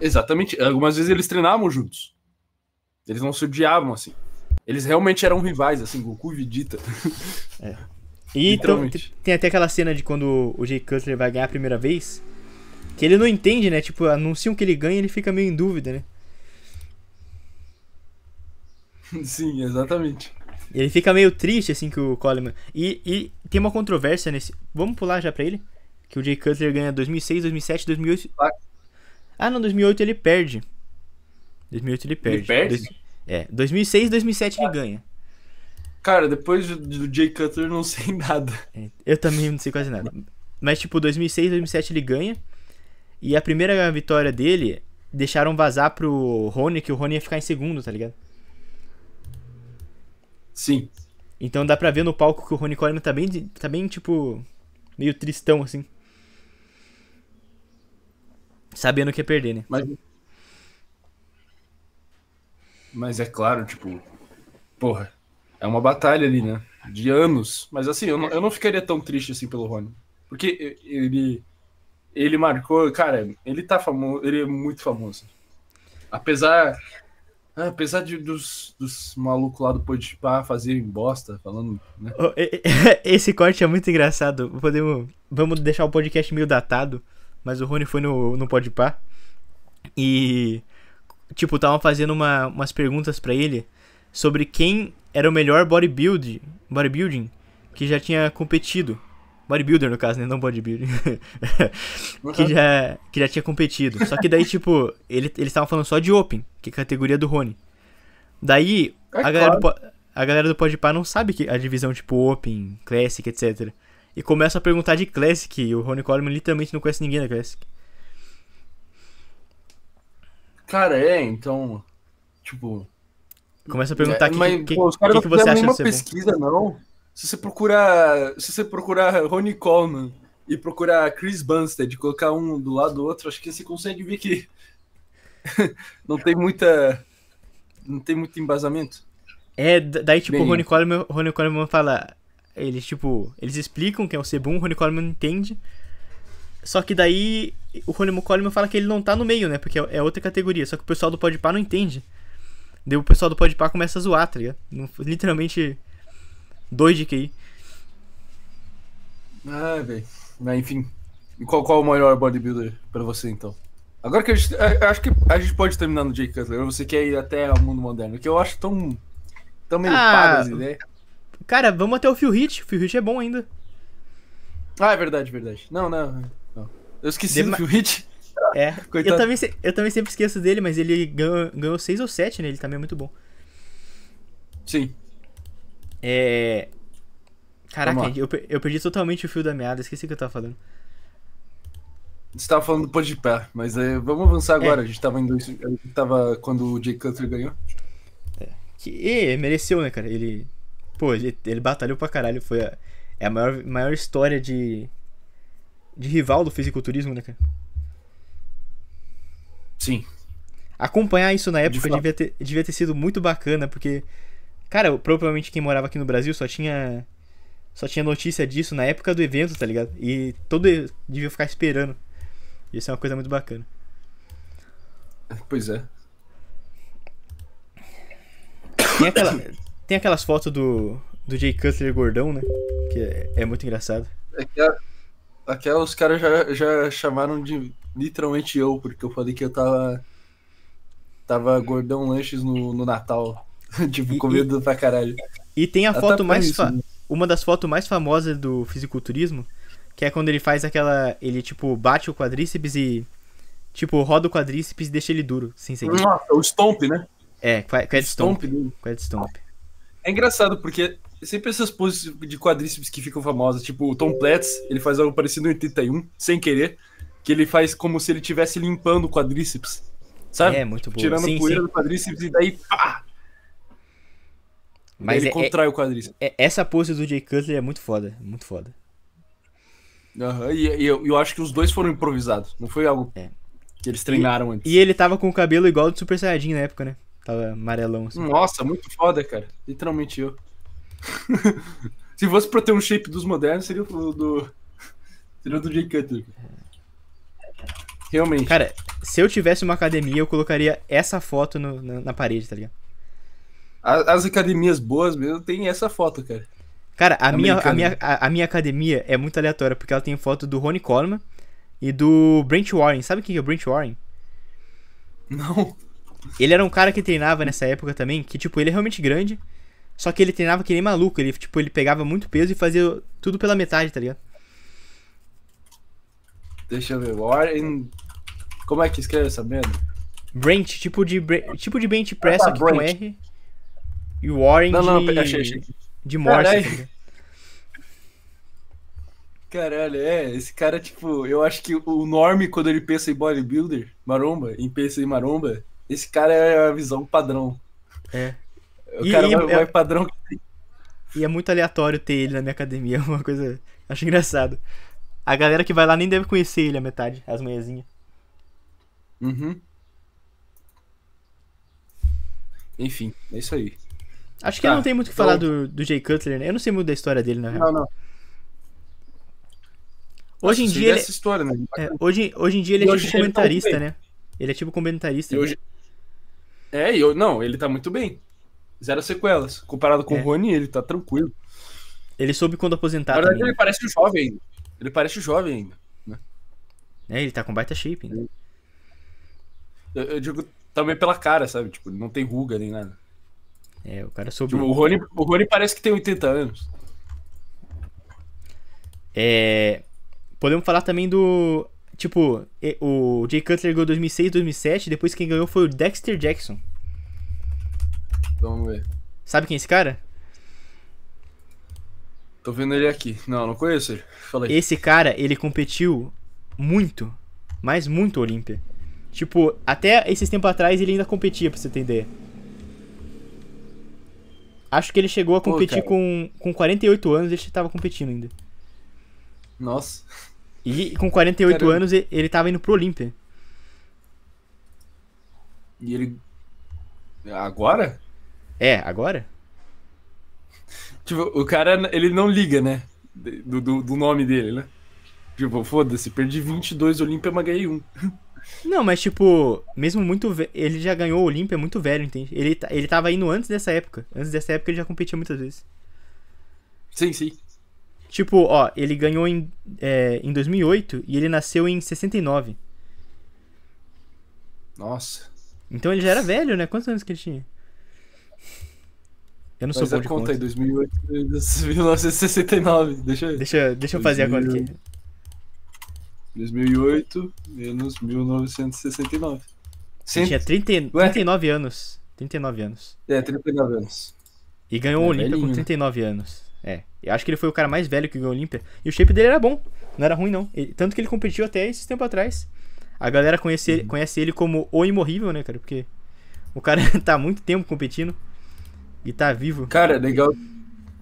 Exatamente. Algumas vezes eles treinavam juntos. Eles não se odiavam, assim. Eles realmente eram rivais, assim, Goku e Vegeta. É. E então, tem até aquela cena de quando o Jay Cutler vai ganhar a primeira vez, que ele não entende, né? Tipo, anunciam que ele ganha e ele fica meio em dúvida, né? Sim, exatamente. Ele fica meio triste, assim, que o Coleman. E, e tem uma controvérsia nesse. Vamos pular já pra ele? Que o Jay Cutler ganha 2006, 2007, 2008. Ah, não, 2008 ele perde. 2008 ele perde. Ele perde? É, 2006, 2007 ah. ele ganha. Cara, depois do Jay Cutler não sei nada. É, eu também não sei quase nada. Mas, tipo, 2006, 2007 ele ganha. E a primeira vitória dele deixaram vazar pro Rony, que o Rony ia ficar em segundo, tá ligado? Sim. Então dá pra ver no palco que o Rony Coleman tá bem, tá bem, tipo, meio tristão, assim. Sabendo que ia é perder, né? Mas, mas é claro, tipo, porra, é uma batalha ali, né? De anos. Mas assim, eu não, eu não ficaria tão triste assim pelo Rony. Porque ele ele marcou, cara, ele tá famoso, ele é muito famoso. Apesar ah, Apesar de, dos, dos malucos lá do Podipá fazerem bosta, falando, né? Esse corte é muito engraçado. Podemos, vamos deixar o podcast meio datado, mas o Rony foi no, no Podipá e, tipo, estavam fazendo uma, umas perguntas para ele sobre quem era o melhor bodybuild, bodybuilding que já tinha competido. Bodybuilder, no caso, né? Não bodybuilder. que, uhum. já, que já tinha competido. Só que daí, tipo, ele, eles estavam falando só de Open, que é a categoria do Rony. Daí, é a, galera claro. do, a galera do Podpah não sabe que a divisão, tipo, Open, Classic, etc. E começa a perguntar de Classic, e o Rony Coleman literalmente não conhece ninguém da Classic. Cara, é, então. Tipo. Começa a perguntar o é, que, que, que, que, você acha de ser pesquisa, bom. não. Se você procurar. Se você procurar Ronnie Coleman e procurar Chris Bunstead, colocar um do lado do outro, acho que você consegue ver que não tem muita. Não tem muito embasamento. É, daí tipo, Bem... o Ronnie Coleman, Ronnie Coleman fala. Eles, tipo, eles explicam que é o Sebum, o Ronnie Coleman entende. Só que daí o Ronnie Coleman fala que ele não tá no meio, né? Porque é, é outra categoria. Só que o pessoal do Podpah não entende. Daí o pessoal do Podpah começa a zoar, tá ligado? Não, literalmente 2 de QI. Ah, velho. Enfim. E qual, qual o melhor bodybuilder pra você, então? Agora que a gente. acho que a gente pode terminar no Jay Cutler. Você quer é ir até o mundo moderno, que eu acho tão. tão meio ah, ideia Cara, vamos até o Phil Hit. O Phil Hit é bom ainda. Ah, é verdade, verdade. Não, não. não. Eu esqueci Dema... do Phil Hit. É, Coitado. eu também, eu também sempre esqueço dele, mas ele ganhou, ganhou 6 ou 7, né? Ele também é muito bom. Sim. É. Caraca, eu, eu perdi totalmente o fio da meada, esqueci o que eu tava falando. Você tava falando do pôr de pé, mas é, vamos avançar é. agora. É. A gente tava indo. A gente tava quando o Jake Cutler ganhou. É. Que, e mereceu, né, cara? Ele. Pô, ele, ele batalhou pra caralho. Foi a, é a maior, maior história de. De rival do fisiculturismo, né, cara? Sim. Acompanhar isso na época de devia ter, devia ter sido muito bacana, porque Cara, provavelmente quem morava aqui no Brasil só tinha. Só tinha notícia disso na época do evento, tá ligado? E todo devia ficar esperando. Isso é uma coisa muito bacana. Pois é. Tem, aquela, tem aquelas fotos do, do Jay Cutler gordão, né? Que é, é muito engraçado. Aquela, aquela os caras já, já chamaram de literalmente eu, porque eu falei que eu tava. Tava gordão lanches no, no Natal. tipo, com medo pra caralho. E tem a tá foto mais. Isso, né? Uma das fotos mais famosas do fisiculturismo, que é quando ele faz aquela. Ele, tipo, bate o quadríceps e. Tipo, roda o quadríceps e deixa ele duro, sem seguir. Nossa, o stomp, né? É, quad Stomp. Quad stomp. É engraçado, porque sempre essas poses de quadríceps que ficam famosas, tipo o Tom Platz, ele faz algo parecido em 81, sem querer, que ele faz como se ele estivesse limpando o quadríceps. Sabe? É, muito bom. Tirando sim, poeira sim. do quadríceps e daí pá, mas ele é, é- contrai é, o quadríceps. É, essa pose do Jay Cutler é muito foda, muito foda. Uhum, e, e eu, eu, acho que os dois foram improvisados, não foi algo é. que eles treinaram e, antes. E ele tava com o cabelo igual do Super Saiyajin na época, né? Tava amarelão assim. Nossa, muito foda, cara. Literalmente eu. Se fosse pra ter um shape dos modernos, seria o do. Seria o do Jay Cutler. Realmente. Cara, se eu tivesse uma academia, eu colocaria essa foto no, na, na parede, tá ligado? As, academias boas mesmo tem essa foto, cara. Cara, a tá minha, a, minha, a, a, minha academia é muito aleatória, porque ela tem foto do Ronnie Coleman e do Brent Warren. Sabe o que é o Brent Warren? Não. Ele era um cara que treinava nessa época também, que, tipo, ele é realmente grande, só que ele treinava que nem maluco. Ele, tipo, ele pegava muito peso e fazia tudo pela metade, tá ligado? Deixa eu ver. Warren. Como é que escreve essa merda? Brent, tipo de, tipo de bench press, só que com ah, R. E o Warren não, não, de... achei, achei. de Morse. Caralho. Tá Caralho, é, esse cara, tipo, eu acho que o Norm, quando ele pensa em bodybuilder, maromba, em pensa em maromba, esse cara é a visão padrão. É. O e, cara e, vai, é... padrão. E é muito aleatório ter ele na minha academia, é uma coisa. Acho engraçado. A galera que vai lá nem deve conhecer ele a metade, as manhãzinhas. Uhum. Enfim, é isso aí. Acho que tá, não tem muito o que falar então- do, do Jay Cutler, né? Eu não sei muito da história dele, na real. Não, não. Hoje em dia. Ele... Essa história, né? É, hoje, hoje em dia ele é tipo tá comentarista, tá né? Ele é tipo comentarista. E né? hoje... Né? É, eu. Não, ele tá muito bem. Zero sequelas. Comparado com é. o Rony, ele tá tranquilo. Ele soube quando aposentar. Na verdade, também. ele né? parece jovem ainda. Ele parece jovem ainda. Né? É, ele tá com baita shape ainda. Né? Eu, eu digo também pela cara, sabe? Tipo, não tem ruga nem nada. É, o cara soube. Tipo, o, Rony, o Rony parece que tem 80 anos. É, podemos falar também do. Tipo, o Jay Cutler ganhou 2006, 2007. Depois quem ganhou foi o Dexter Jackson. Vamos ver. Sabe quem é esse cara? Tô vendo ele aqui. Não, não conheço ele. Esse cara, ele competiu muito. Mas muito Olímpia. Tipo, até esses tempos atrás ele ainda competia, pra você entender. Acho que ele chegou a competir Pô, com, com 48 anos, ele estava competindo ainda. Nossa. E com 48 Caramba. anos ele estava indo pro Olímpia. E ele. Agora? É, agora? Tipo, o cara, ele não liga, né? Do, do, do nome dele, né? Tipo, foda-se, perdi 22 Olímpia, mas ganhei um. Não, mas tipo, mesmo muito ele já ganhou o Olímpia muito velho, entende? Ele, ele tava indo antes dessa época. Antes dessa época ele já competia muitas vezes. Sim, sim. Tipo, ó, ele ganhou em, é, em 2008 e ele nasceu em 69. Nossa. Então ele já era velho, né? Quantos anos que ele tinha? Eu não sou Mas bom de conta. É conta aí, 2008, 1969, deixa eu... Deixa, deixa eu fazer 2008. a conta aqui. 2008 menos 1969. Sim. Tinha 30, 39 Ué? anos. 39 anos. É, 39 anos. E ganhou é o Olímpia com 39 né? anos. É. Eu acho que ele foi o cara mais velho que ganhou o Olímpia. E o shape dele era bom. Não era ruim, não. Ele... tanto que ele competiu até esse tempo atrás. A galera conhece, ele, uhum. conhece ele como o imorrível, né, cara? Porque o cara tá há muito tempo competindo e tá vivo. Cara, é legal.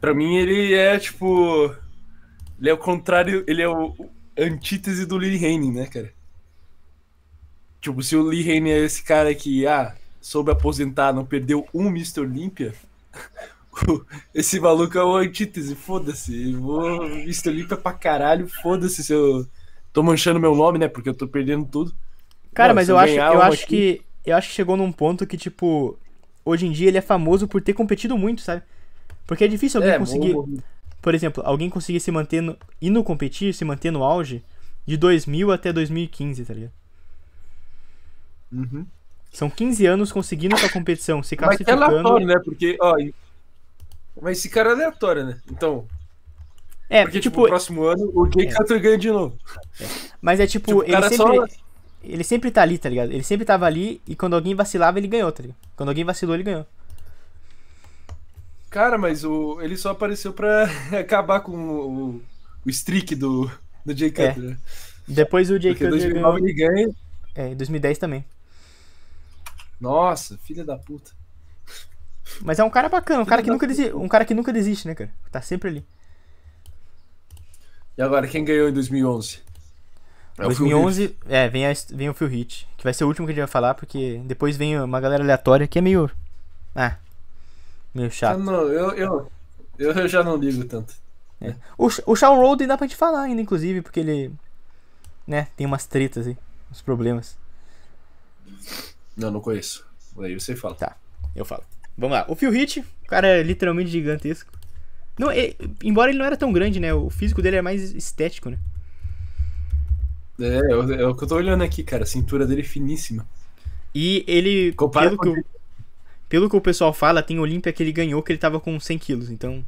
Pra mim ele é tipo. Ele é o contrário. Ele é o, antítese do Lee Haney, né, cara? Tipo, se o Lee Haney é esse cara que, ah, soube aposentar, não perdeu um Mr. Olympia, esse maluco é o antítese, foda-se. Mr. Olympia pra caralho, foda-se se eu tô manchando meu nome, né, porque eu tô perdendo tudo. Cara, mas eu, eu acho, eu acho que eu acho que chegou num ponto que tipo, hoje em dia ele é famoso por ter competido muito, sabe? Porque é difícil alguém é, conseguir por exemplo, alguém conseguir se manter no, e no competir, se manter no auge de 2000 até 2015, tá ligado? Uhum. São 15 anos conseguindo essa competição, se classificando. Mas é aleatório, né? Porque, ó, mas esse cara é aleatório, né? Então. É, porque, tipo, tipo no próximo ano o Jake é. ganha de novo. É. Mas é tipo, tipo ele, sempre, só... ele sempre tá ali, tá ligado? Ele sempre tava ali e quando alguém vacilava ele ganhou, tá ligado? Quando alguém vacilou ele ganhou. Cara, mas o, ele só apareceu pra acabar com o, o streak do, do Jay é. Cutler. É. Depois o Jay Porque Cutler 2009 ganhou... ele ganha. É, em 2010 também. Nossa, filha da puta. Mas é um cara bacana, um cara, que nunca desi... um cara que nunca desiste, né, cara? Tá sempre ali. E agora, quem ganhou em 2011? É 2011, é, vem, a, vem o Phil Hit, que vai ser o último que a gente vai falar, porque depois vem uma galera aleatória que é meio. Ah, meio chato. Não, eu, eu, eu já não ligo tanto. É. O, o Shawn Road dá pra gente falar ainda, inclusive, porque ele. Né, tem umas tretas aí, uns problemas. Não, não conheço. Aí você fala. Tá, eu falo. Vamos lá. O Phil Hit, o cara é literalmente gigantesco. Não, ele, embora ele não era tão grande, né? O físico dele é mais estético, né? É, é o que eu tô olhando aqui, cara. A cintura dele é finíssima. E ele. Compara com que pelo que o pessoal fala, tem Olímpia que ele ganhou que ele tava com 100 quilos, então...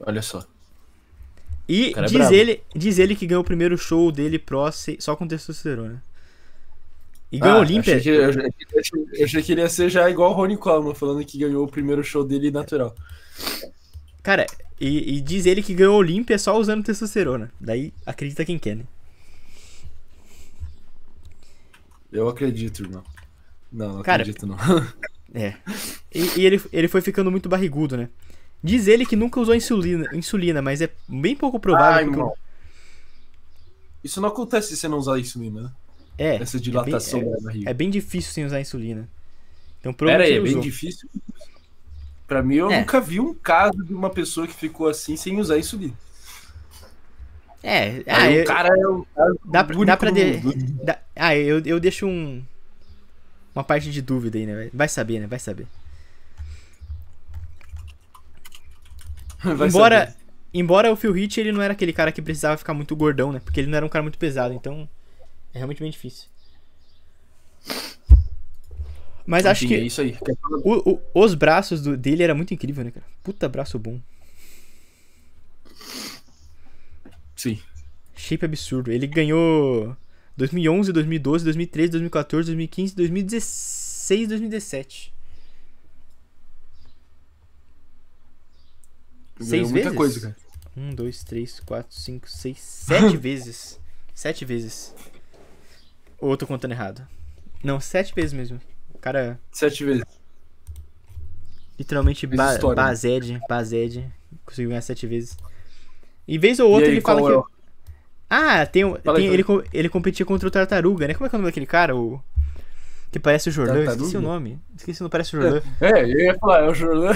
Olha só. E é diz, é ele, diz ele que ganhou o primeiro show dele pró, só com testosterona. E ganhou ah, Olímpia. eu, achei, eu achei que ele ia ser já igual o Rony Coleman, falando que ganhou o primeiro show dele natural. Cara, e, e diz ele que ganhou Olímpia só usando testosterona. Daí acredita quem quer, né? Eu acredito, irmão. Não, não Cara, acredito não. é. E, e, ele, ele foi ficando muito barrigudo, né? Diz ele que nunca usou insulina, insulina mas é bem pouco provável. Ai, que... Isso não acontece se você não usar insulina, né? É. Essa dilatação é bem, é, da barriga. É bem difícil sem usar insulina. Então, Pera aí, é bem difícil? Pra mim, eu é. nunca vi um caso de uma pessoa que ficou assim sem usar insulina. É, ah, eu, o cara é um. Dá pra, dá pra de, dá, ah, eu, eu deixo um, uma parte de dúvida aí, né? Vai saber, né? Vai saber. Vai embora, saber. embora o Phil Heath, ele não era aquele cara que precisava ficar muito gordão, né? Porque ele não era um cara muito pesado, então é realmente bem difícil. Mas acho que é isso aí. O, o, os braços do, dele era muito incrível, né, cara? Puta braço bom. Sim. Shape absurdo. Ele ganhou 2011, 2012, 2013, 2014, 2015, 2016, 2017. Ganhou Seis muita vezes? coisa, cara. Um, dois, três, quatro, cinco, seis, sete vezes. Sete vezes. Ou eu tô contando errado? Não, sete vezes mesmo. Cara. Sete vezes. Literalmente, ba né? Bazed, Bazed. Conseguiu ganhar sete vezes. E vez ou outra aí, ele fala é? que. Ah, tem, um, tem ele, ele competia contra o Tartaruga, né? Como é que é o nome daquele cara? O... Que parece o Jordan? Tartaruga? Esqueci o nome. Esqueci, não parece o Jordan. É, é eu ia falar, é o Jordan.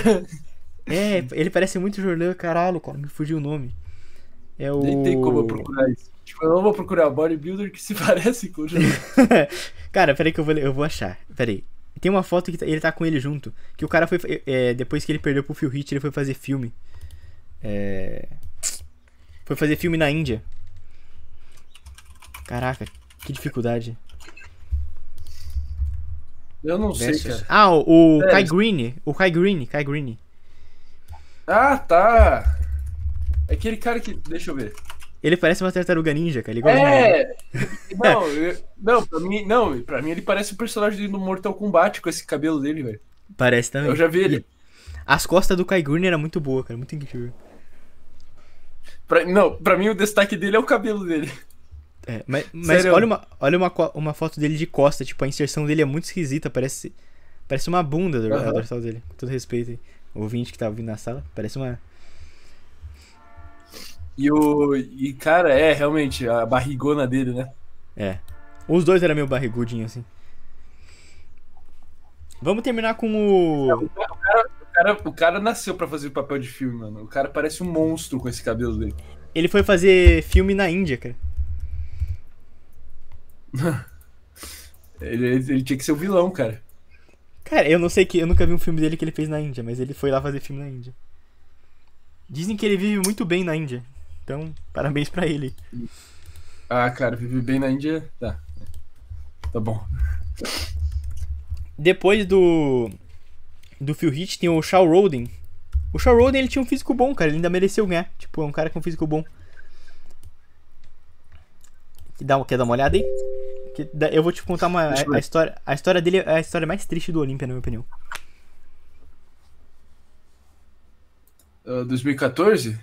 é, ele parece muito o Jordan, caralho, cara. Me fugiu o nome. É o... Nem tem como eu procurar isso. Tipo, eu não vou procurar o bodybuilder que se parece com o Jordan. cara, peraí que eu vou, eu vou achar. Peraí. Tem uma foto que tá, ele tá com ele junto. Que o cara foi. É, depois que ele perdeu pro Phil Hit, ele foi fazer filme. É... Foi fazer filme na Índia. Caraca, que dificuldade. Eu não sei, cara. Ah, o, é. Kai Green. O Kai Green, Kai Green. Ah, tá. É aquele cara que. Deixa eu ver. Ele parece uma tartaruga ninja, cara. Igual é! Não, não, pra mim, não, pra mim ele parece um personagem do Mortal Kombat com esse cabelo dele, velho. Parece também. Eu já vi ele. As costas do Kai Green era muito boa, cara. Muito incrível. Pra... Não, pra mim o destaque dele é o cabelo dele. É, mas, mas olha, uma, olha uma, uma foto dele de costa, tipo, a inserção dele é muito esquisita, parece parece uma bunda do uhum. dorsal dele, com todo respeito aí. O ouvinte que tá ouvindo na sala, parece uma... E o... E, cara, é, realmente, a barrigona dele, né? É. Os dois eram meio barrigudinhos, assim. Vamos terminar com o... É, o, cara, o, cara, o cara nasceu para fazer papel de filme, mano. O cara parece um monstro com esse cabelo dele. Ele foi fazer filme na Índia, cara. ele, ele tinha que ser o vilão, cara. Cara, eu não sei que. Eu nunca vi um filme dele que ele fez na Índia, mas ele foi lá fazer filme na Índia. Dizem que ele vive muito bem na Índia. Então, parabéns para ele. Ah, cara, vive bem na Índia. Tá. Tá bom. Depois do. Do Phil Heath tem o Shaw Roden. O Shaw Roden ele tinha um físico bom, cara. Ele ainda mereceu ganhar. Tipo, é um cara com um físico bom. Quer dar uma olhada aí? Que eu vou te contar uma, a, a, história. A história dele é a história mais triste do Olímpia, na minha opinião. Uh, ah, 2014?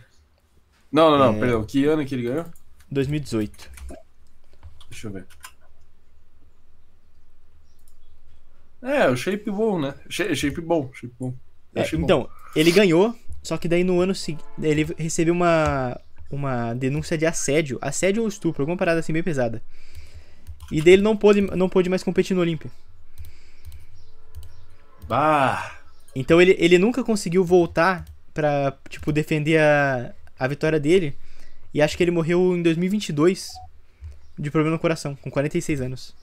Não, não, não, é... perdão. Que ano que ele ganhou? 2018. Deixa eu ver. É, o shape bom, né? Shape bom, shape bom. É, shape então, bom. ele ganhou, só que daí no ano seguinte ele recebeu uma, uma denúncia de assédio, assédio ou estupro, alguma parada assim bem pesada. E dele não pôde, não pôde mais competir no Olímpia. Bah! Então ele, ele nunca conseguiu voltar pra, tipo, defender a, a vitória dele. E acho que ele morreu em 2022 de problema no coração, com 46 anos.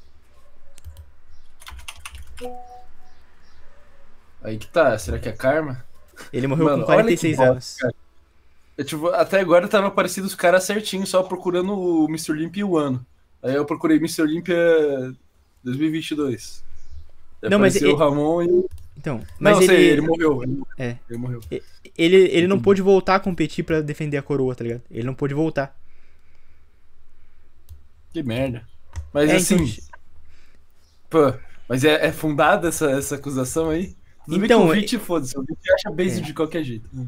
Aí que tá, será que é karma? Ele morreu Mano, com 46 anos. eu, é, tipo, até agora tava parecendo os caras certinho, só procurando o Mr. Limp e o ano. Aí eu procurei Mr. Olympia 2022. Não, mas ele... o Ramon e. Então, mas não, ele... Sei, ele morreu. Ele, é. ele morreu. Ele, ele não pôde voltar a competir para defender a coroa, tá ligado? Ele não pôde voltar. Que merda. Mas é, assim. Então... Pô, mas é, é, fundada essa, essa acusação aí? Tudo então, bem que então, o é- foda-se, o Vit acha beijo é. de qualquer jeito. Né?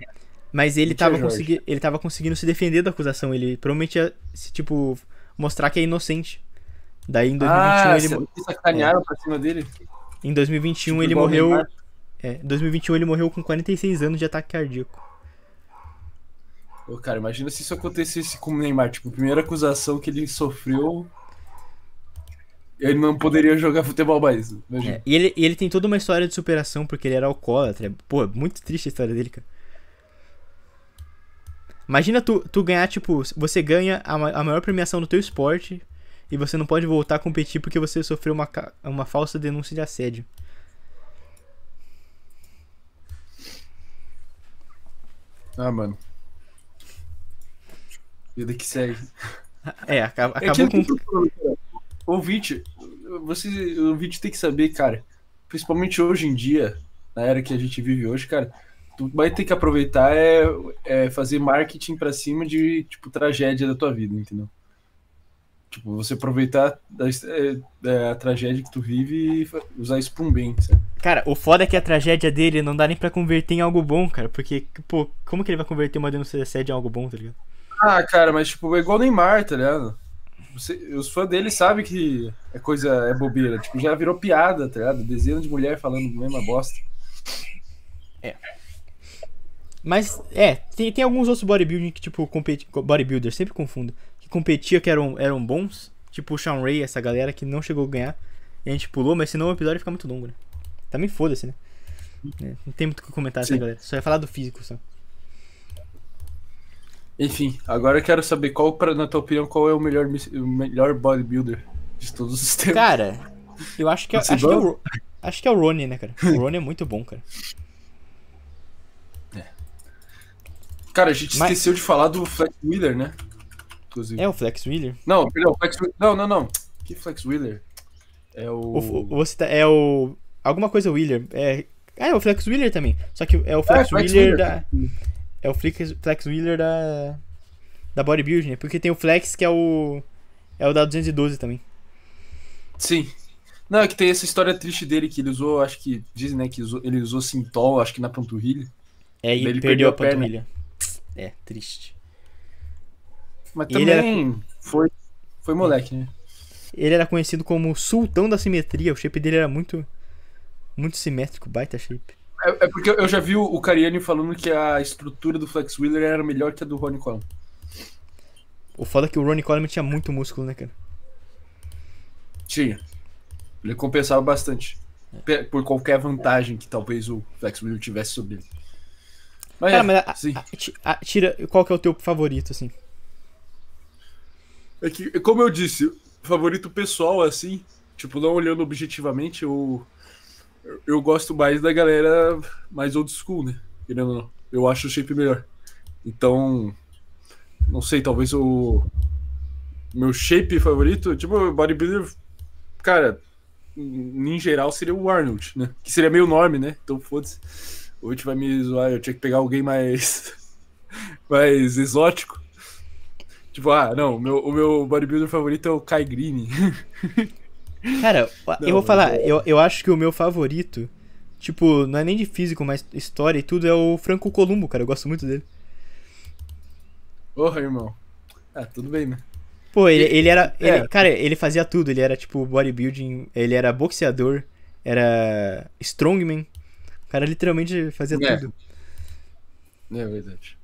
Mas ele tava, é consegui... ele tava conseguindo se defender da acusação. Ele provavelmente ia, se, tipo, mostrar que é inocente. Daí em ah, 2021 ah, ele. Sacanearam é, pra cima dele? Em 2021 tipo ele morreu. É, 2021 ele morreu com 46 anos de ataque cardíaco. Pô, cara, imagina se isso acontecesse com o Neymar. Tipo, a primeira acusação que ele sofreu. Ele não poderia jogar futebol mais. É, e ele, ele tem toda uma história de superação, porque ele era alcoólatra. Pô, muito triste a história dele, cara. Imagina tu, tu ganhar, tipo, você ganha a, a maior premiação do teu esporte e você não pode voltar a competir porque você sofreu uma, uma falsa denúncia de assédio. Ah, mano. Vida que segue. É, acaba, é acabou é com. Ouvinte, você, o ouvinte tem que saber, cara. Principalmente hoje em dia, na era que a gente vive hoje, cara tu vai ter que aproveitar é, é fazer marketing para cima de, tipo, tragédia da tua vida, entendeu? Tipo, você aproveitar da, da, é, é, da tragédia que tu vive e usar isso pra um bem, sabe? Cara, o foda é que a tragédia dele não dá nem pra converter em algo bom, cara. Porque, pô, como que ele vai converter uma denúncia de assédio em algo bom, tá ligado? Ah, cara, mas, tipo, é igual o Neymar, tá ligado? Você, os fãs dele sabem que é coisa, é bobeira. Tipo, já virou piada, tá ligado? Dezenas de mulheres falando mesma bosta. É. Mas, é, tem, tem alguns outros bodybuilding que, tipo, competi, bodybuilder sempre confundo, que competia que eram, eram bons, tipo o Sean Ray, essa galera que não chegou a ganhar, e a gente pulou, mas senão o episódio fica muito longo, né? Também tá foda-se, né? É, não tem muito o que comentar essa galera, só ia falar do físico só. Enfim, agora eu quero saber qual, pra, na tua opinião, qual é o melhor, o melhor bodybuilder de todos os tempos. Cara, eu acho que, é, é acho, que é o, acho que é o Ronnie, né, cara? O Ronnie é muito bom, cara. Cara, a gente Mas... esqueceu de falar do Flex Wheeler, né? Inclusive. É o Flex Wheeler? Não, perdão, Flex Não, não, não. Que Flex Wheeler? É o. o você tá, é o. Alguma coisa Wheeler. É... Ah, é o Flex Wheeler também. Só que é o é, Flex, é, Flex Wheeler, Wheeler da. É o Flex, Flex Wheeler da. Da Bodybuilding, Porque tem o Flex que é o. É o da 212 também. Sim. Não, é que tem essa história triste dele que ele usou, acho que dizem, né, que usou, ele usou Sintol, acho que na panturrilha. É, e perdeu, perdeu, a, a panturrilha. Perna. É, triste. Mas ele também era... foi, foi moleque, né? Ele era conhecido como Sultão da Simetria. O shape dele era muito, muito simétrico, baita shape. É, é porque eu já vi o Cariani falando que a estrutura do Flex Wheeler era melhor que a do Ronnie Coleman. O foda é que o Ronnie Coleman tinha muito músculo, né, cara? Tinha. Ele compensava bastante. É. Por qualquer vantagem que talvez o Flex Wheeler tivesse sobre ele. Mas Cara, é, mas a, sim. A, a, tira, qual que é o teu favorito, assim? É que, como eu disse, favorito pessoal, assim, tipo, não olhando objetivamente, eu, eu gosto mais da galera mais old school, né? Querendo ou não. Eu acho o shape melhor. Então, não sei, talvez o meu shape favorito, tipo, bodybuilder, cara, em geral seria o Arnold, né? Que seria meio nome, né? Então, foda-se o vai me zoar, eu tinha que pegar alguém mais. mais exótico. Tipo, ah, não, meu, o meu bodybuilder favorito é o Kai Green. Cara, não, eu vou falar, é eu, eu acho que o meu favorito, tipo, não é nem de físico, mas história e tudo, é o Franco Columbo, cara, eu gosto muito dele. Porra, irmão. Ah, tudo bem, né? Pô, ele, ele era. É. Ele, é. Cara, ele fazia tudo. Ele era tipo bodybuilding, ele era boxeador, era strongman, cara literalmente fazia é. tudo. É verdade.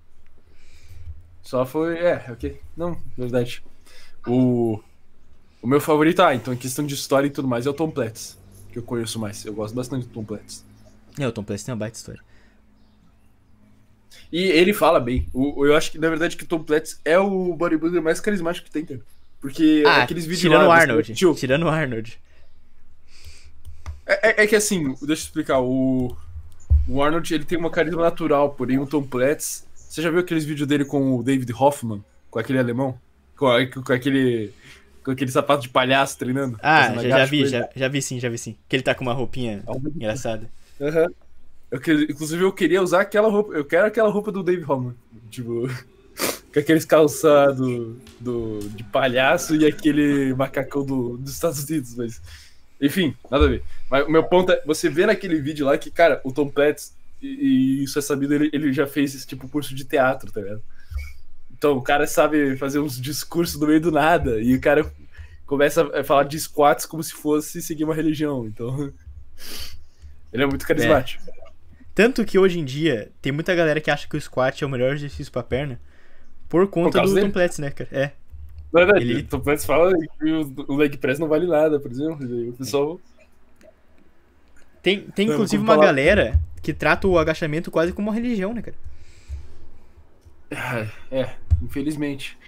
Só foi. É, ok. Não, verdade. O. O meu favorito, ah, então em questão de história e tudo mais, é o Tom Platz, que eu conheço mais. Eu gosto bastante do Tom Platz. É, o Tom Platz tem uma baita história. E ele fala bem. O, eu acho que, na verdade, que o Tom Platz é o bodybuilder mais carismático que tem, cara. Porque ah, aqueles vídeos tirando lá... Arnold, tio, tirando o Arnold. É, é, é que assim, deixa eu explicar, o... O Arnold ele tem uma carisma natural, porém o Tom Platz. Você já viu aqueles vídeos dele com o David Hoffman, com aquele alemão? Com, com aquele. Com aquele sapato de palhaço treinando? Ah, já, já, vi, já, já, vi sim, já vi sim. Que ele tá com uma roupinha é engraçada. Aham. Uhum. inclusive, eu queria usar aquela roupa. Eu quero aquela roupa do David Hoffman. Tipo. com aqueles calçados do, de palhaço e aquele macacão do, dos Estados Unidos, mas. Enfim, nada a ver. Mas o meu ponto é, você vê naquele vídeo lá que, cara, o Tom Platz, e, isso é sabido, ele, ele já fez esse tipo curso de teatro, tá ligado? Então o cara sabe fazer uns discursos do meio do nada, e o cara começa a falar de squats como se fosse seguir uma religião. Então. Ele é muito carismático. É. Tanto que hoje em dia tem muita galera que acha que o squat é o melhor exercício pra perna por conta por do Tom Platz, né, cara? É. Não, ele... Tu tipo, fala que o leg press não vale nada, por exemplo. O pessoal. Tem, tem inclusive uma galera que trata o agachamento quase como uma religião, né, cara? Ah, é, infelizmente.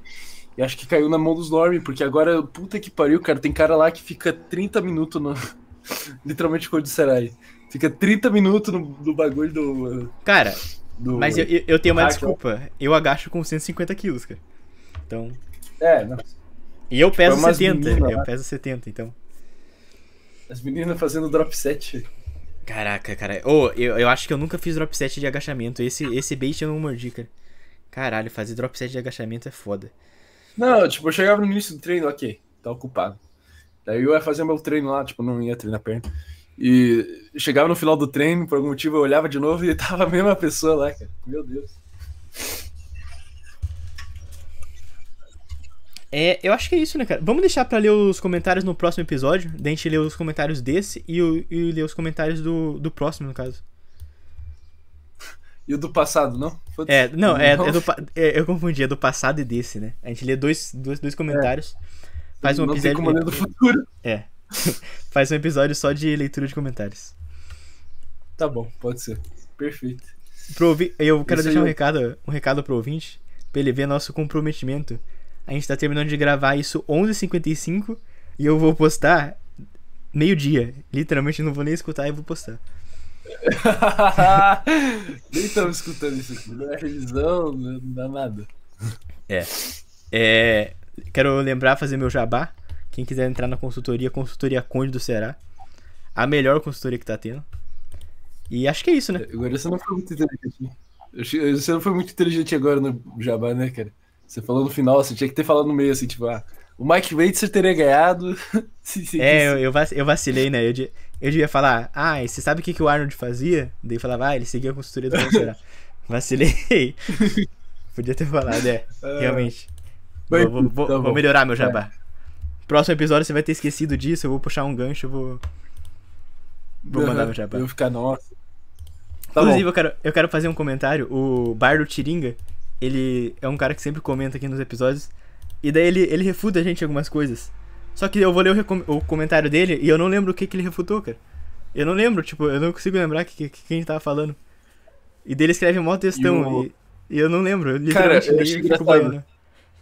E acho que caiu na mão dos Norm, porque agora, puta que pariu, cara, tem cara lá que fica 30 minutos no. Literalmente cor de Serai. Fica 30 minutos no, no bagulho do. Cara, do... mas eu, eu tenho uma desculpa. Eu agacho com 150 quilos, cara. Então. É, não. E eu tipo, é peso 70, eu peso 70, então. As meninas fazendo drop set. Caraca, cara. Oh, eu, eu acho que eu nunca fiz drop set de agachamento. Esse, esse bait eu não mordi, cara. Caralho, fazer drop set de agachamento é foda. Não, tipo, eu chegava no início do treino, ok, tá ocupado. Daí eu ia fazer meu treino lá, tipo, não ia treinar perna. E chegava no final do treino, por algum motivo eu olhava de novo e tava a mesma pessoa lá, cara. Meu Deus. É, eu acho que é isso, né, cara? Vamos deixar pra ler os comentários no próximo episódio. A gente lê os comentários desse e, o, e ler os comentários do, do próximo, no caso. E o do passado, não? É, não, é, é do, é, eu confundi, é do passado e desse, né? A gente lê dois, dois, dois comentários. É. Faz um não episódio. como ler do futuro. É. faz um episódio só de leitura de comentários. Tá bom, pode ser. Perfeito. Pro, eu quero isso deixar um recado, um recado pro ouvinte, pra ele ver nosso comprometimento a gente tá terminando de gravar isso 11h55 e eu vou postar meio-dia. Literalmente não vou nem escutar e vou postar. nem estamos escutando isso aqui. Não é revisão, não dá nada. É. é. Quero lembrar, fazer meu jabá. Quem quiser entrar na consultoria, consultoria Conde do Ceará. A melhor consultoria que tá tendo. E acho que é isso, né? Agora você não foi muito inteligente. Né? Você não foi muito inteligente agora no jabá, né, cara? Você falou no final, você tinha que ter falado no meio, assim, tipo, ah, o Mike Waitzer teria ganhado. é, eu, eu, vacilei, né? Eu, de, eu devia falar, ah, você sabe o que, que o Arnold fazia? Daí eu falava, ah, ele seguia a consultoria do Bolsonaro. vacilei. Podia ter falado, é, ah. realmente. Bem, vou, vou, tá vou melhorar meu é. jabá. É. Próximo episódio você vai ter esquecido disso, eu vou puxar um gancho, eu vou. Vou mandar meu jabá. Eu ficar, nossa. Tá Inclusive, bom. eu quero, eu quero fazer um comentário. O Bar do Tiringa, ele é um cara que sempre comenta aqui nos episódios. E daí ele, ele refuta a gente algumas coisas. Só que eu vou ler o, o comentário dele e eu não lembro o que, que ele refutou, cara. Eu não lembro, tipo, eu não consigo lembrar o que, que, que a gente tava falando. E dele escreve mó textão e, o... e, e, eu não lembro. Eu cara, eu achei engraçado.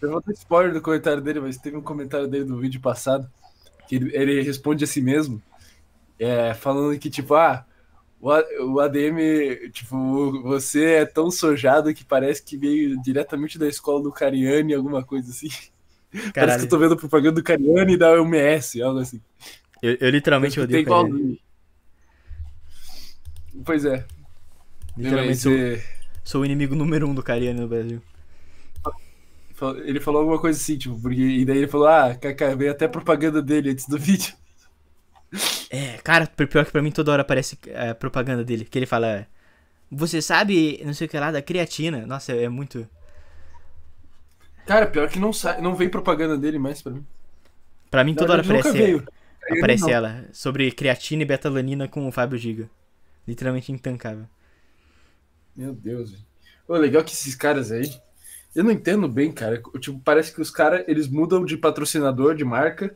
Eu vou dar spoiler do comentário dele, mas teve um comentário dele no vídeo passado que ele, ele responde a si mesmo, é, falando que, tipo, ah, o ADM, tipo, você é tão sojado que parece que veio diretamente da escola do Cariani, alguma coisa assim. Caralho. Parece que eu tô vendo propaganda do Cariani e da UMS, algo assim. Eu, eu literalmente odeio igual... Pois é. Literalmente sou, sou, o inimigo número um do Cariani no Brasil. Ele falou alguma coisa assim, tipo, porque. E daí ele falou, ah, veio até propaganda dele antes do vídeo. É, cara, pior que pra mim toda hora aparece a é, propaganda dele, que ele fala. Você sabe, não sei o que lá, da creatina. Nossa, é, muito. Cara, pior que não, não vem propaganda dele mais pra mim. Pra mim toda hora aparece. Aparece ela. Sobre creatina e betalanina com o Fábio Giga. Literalmente intancável. Meu Deus, velho. Ô, legal que esses caras aí. Eu não entendo bem, cara. Tipo, parece que os caras, eles mudam de patrocinador, de marca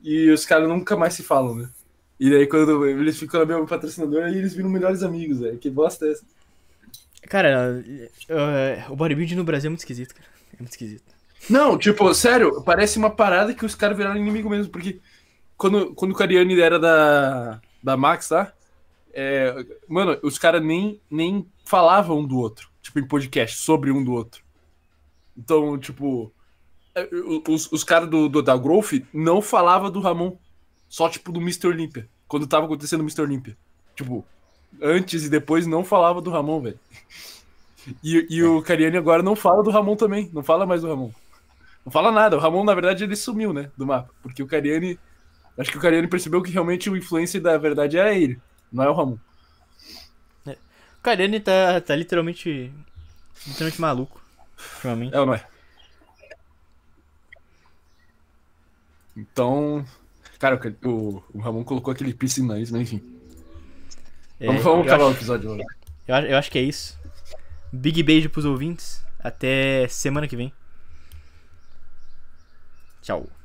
e os caras nunca mais se falam, né? E daí quando eles ficam na patrocinador, aí eles viram melhores amigos, é Que bosta é essa? Cara, uh, o bodybuilding no Brasil é muito esquisito, cara. É muito esquisito. Não, tipo, sério, parece uma parada que os caras viraram inimigo mesmo, porque quando, quando o Cariani era da, da Max lá, tá? é, mano, os caras nem, nem falavam um do outro, tipo, em podcast, sobre um do outro. Então, tipo, é, os, os caras do, do, da Growth não falavam do Ramon. Só, tipo, do Mr. Olympia. Quando tava acontecendo o Mr. Olympia. Tipo, antes e depois não falava do Ramon, velho. E, e o Cariani agora não fala do Ramon também. Não fala mais do Ramon. Não fala nada. O Ramon, na verdade, ele sumiu, né? Do mapa. Porque o Cariani. Acho que o Cariani percebeu que realmente o influencer da verdade era ele, não é o Ramon. É. O Cariani tá, tá literalmente. literalmente maluco. Pra mim. É, não é? Então, cara, o, o Ramon colocou aquele piso em nós, mas enfim. É, vamos vamos acabar acho, o episódio hoje. Eu, eu acho que é isso. Big beijo pros ouvintes. Até semana que vem. Tchau.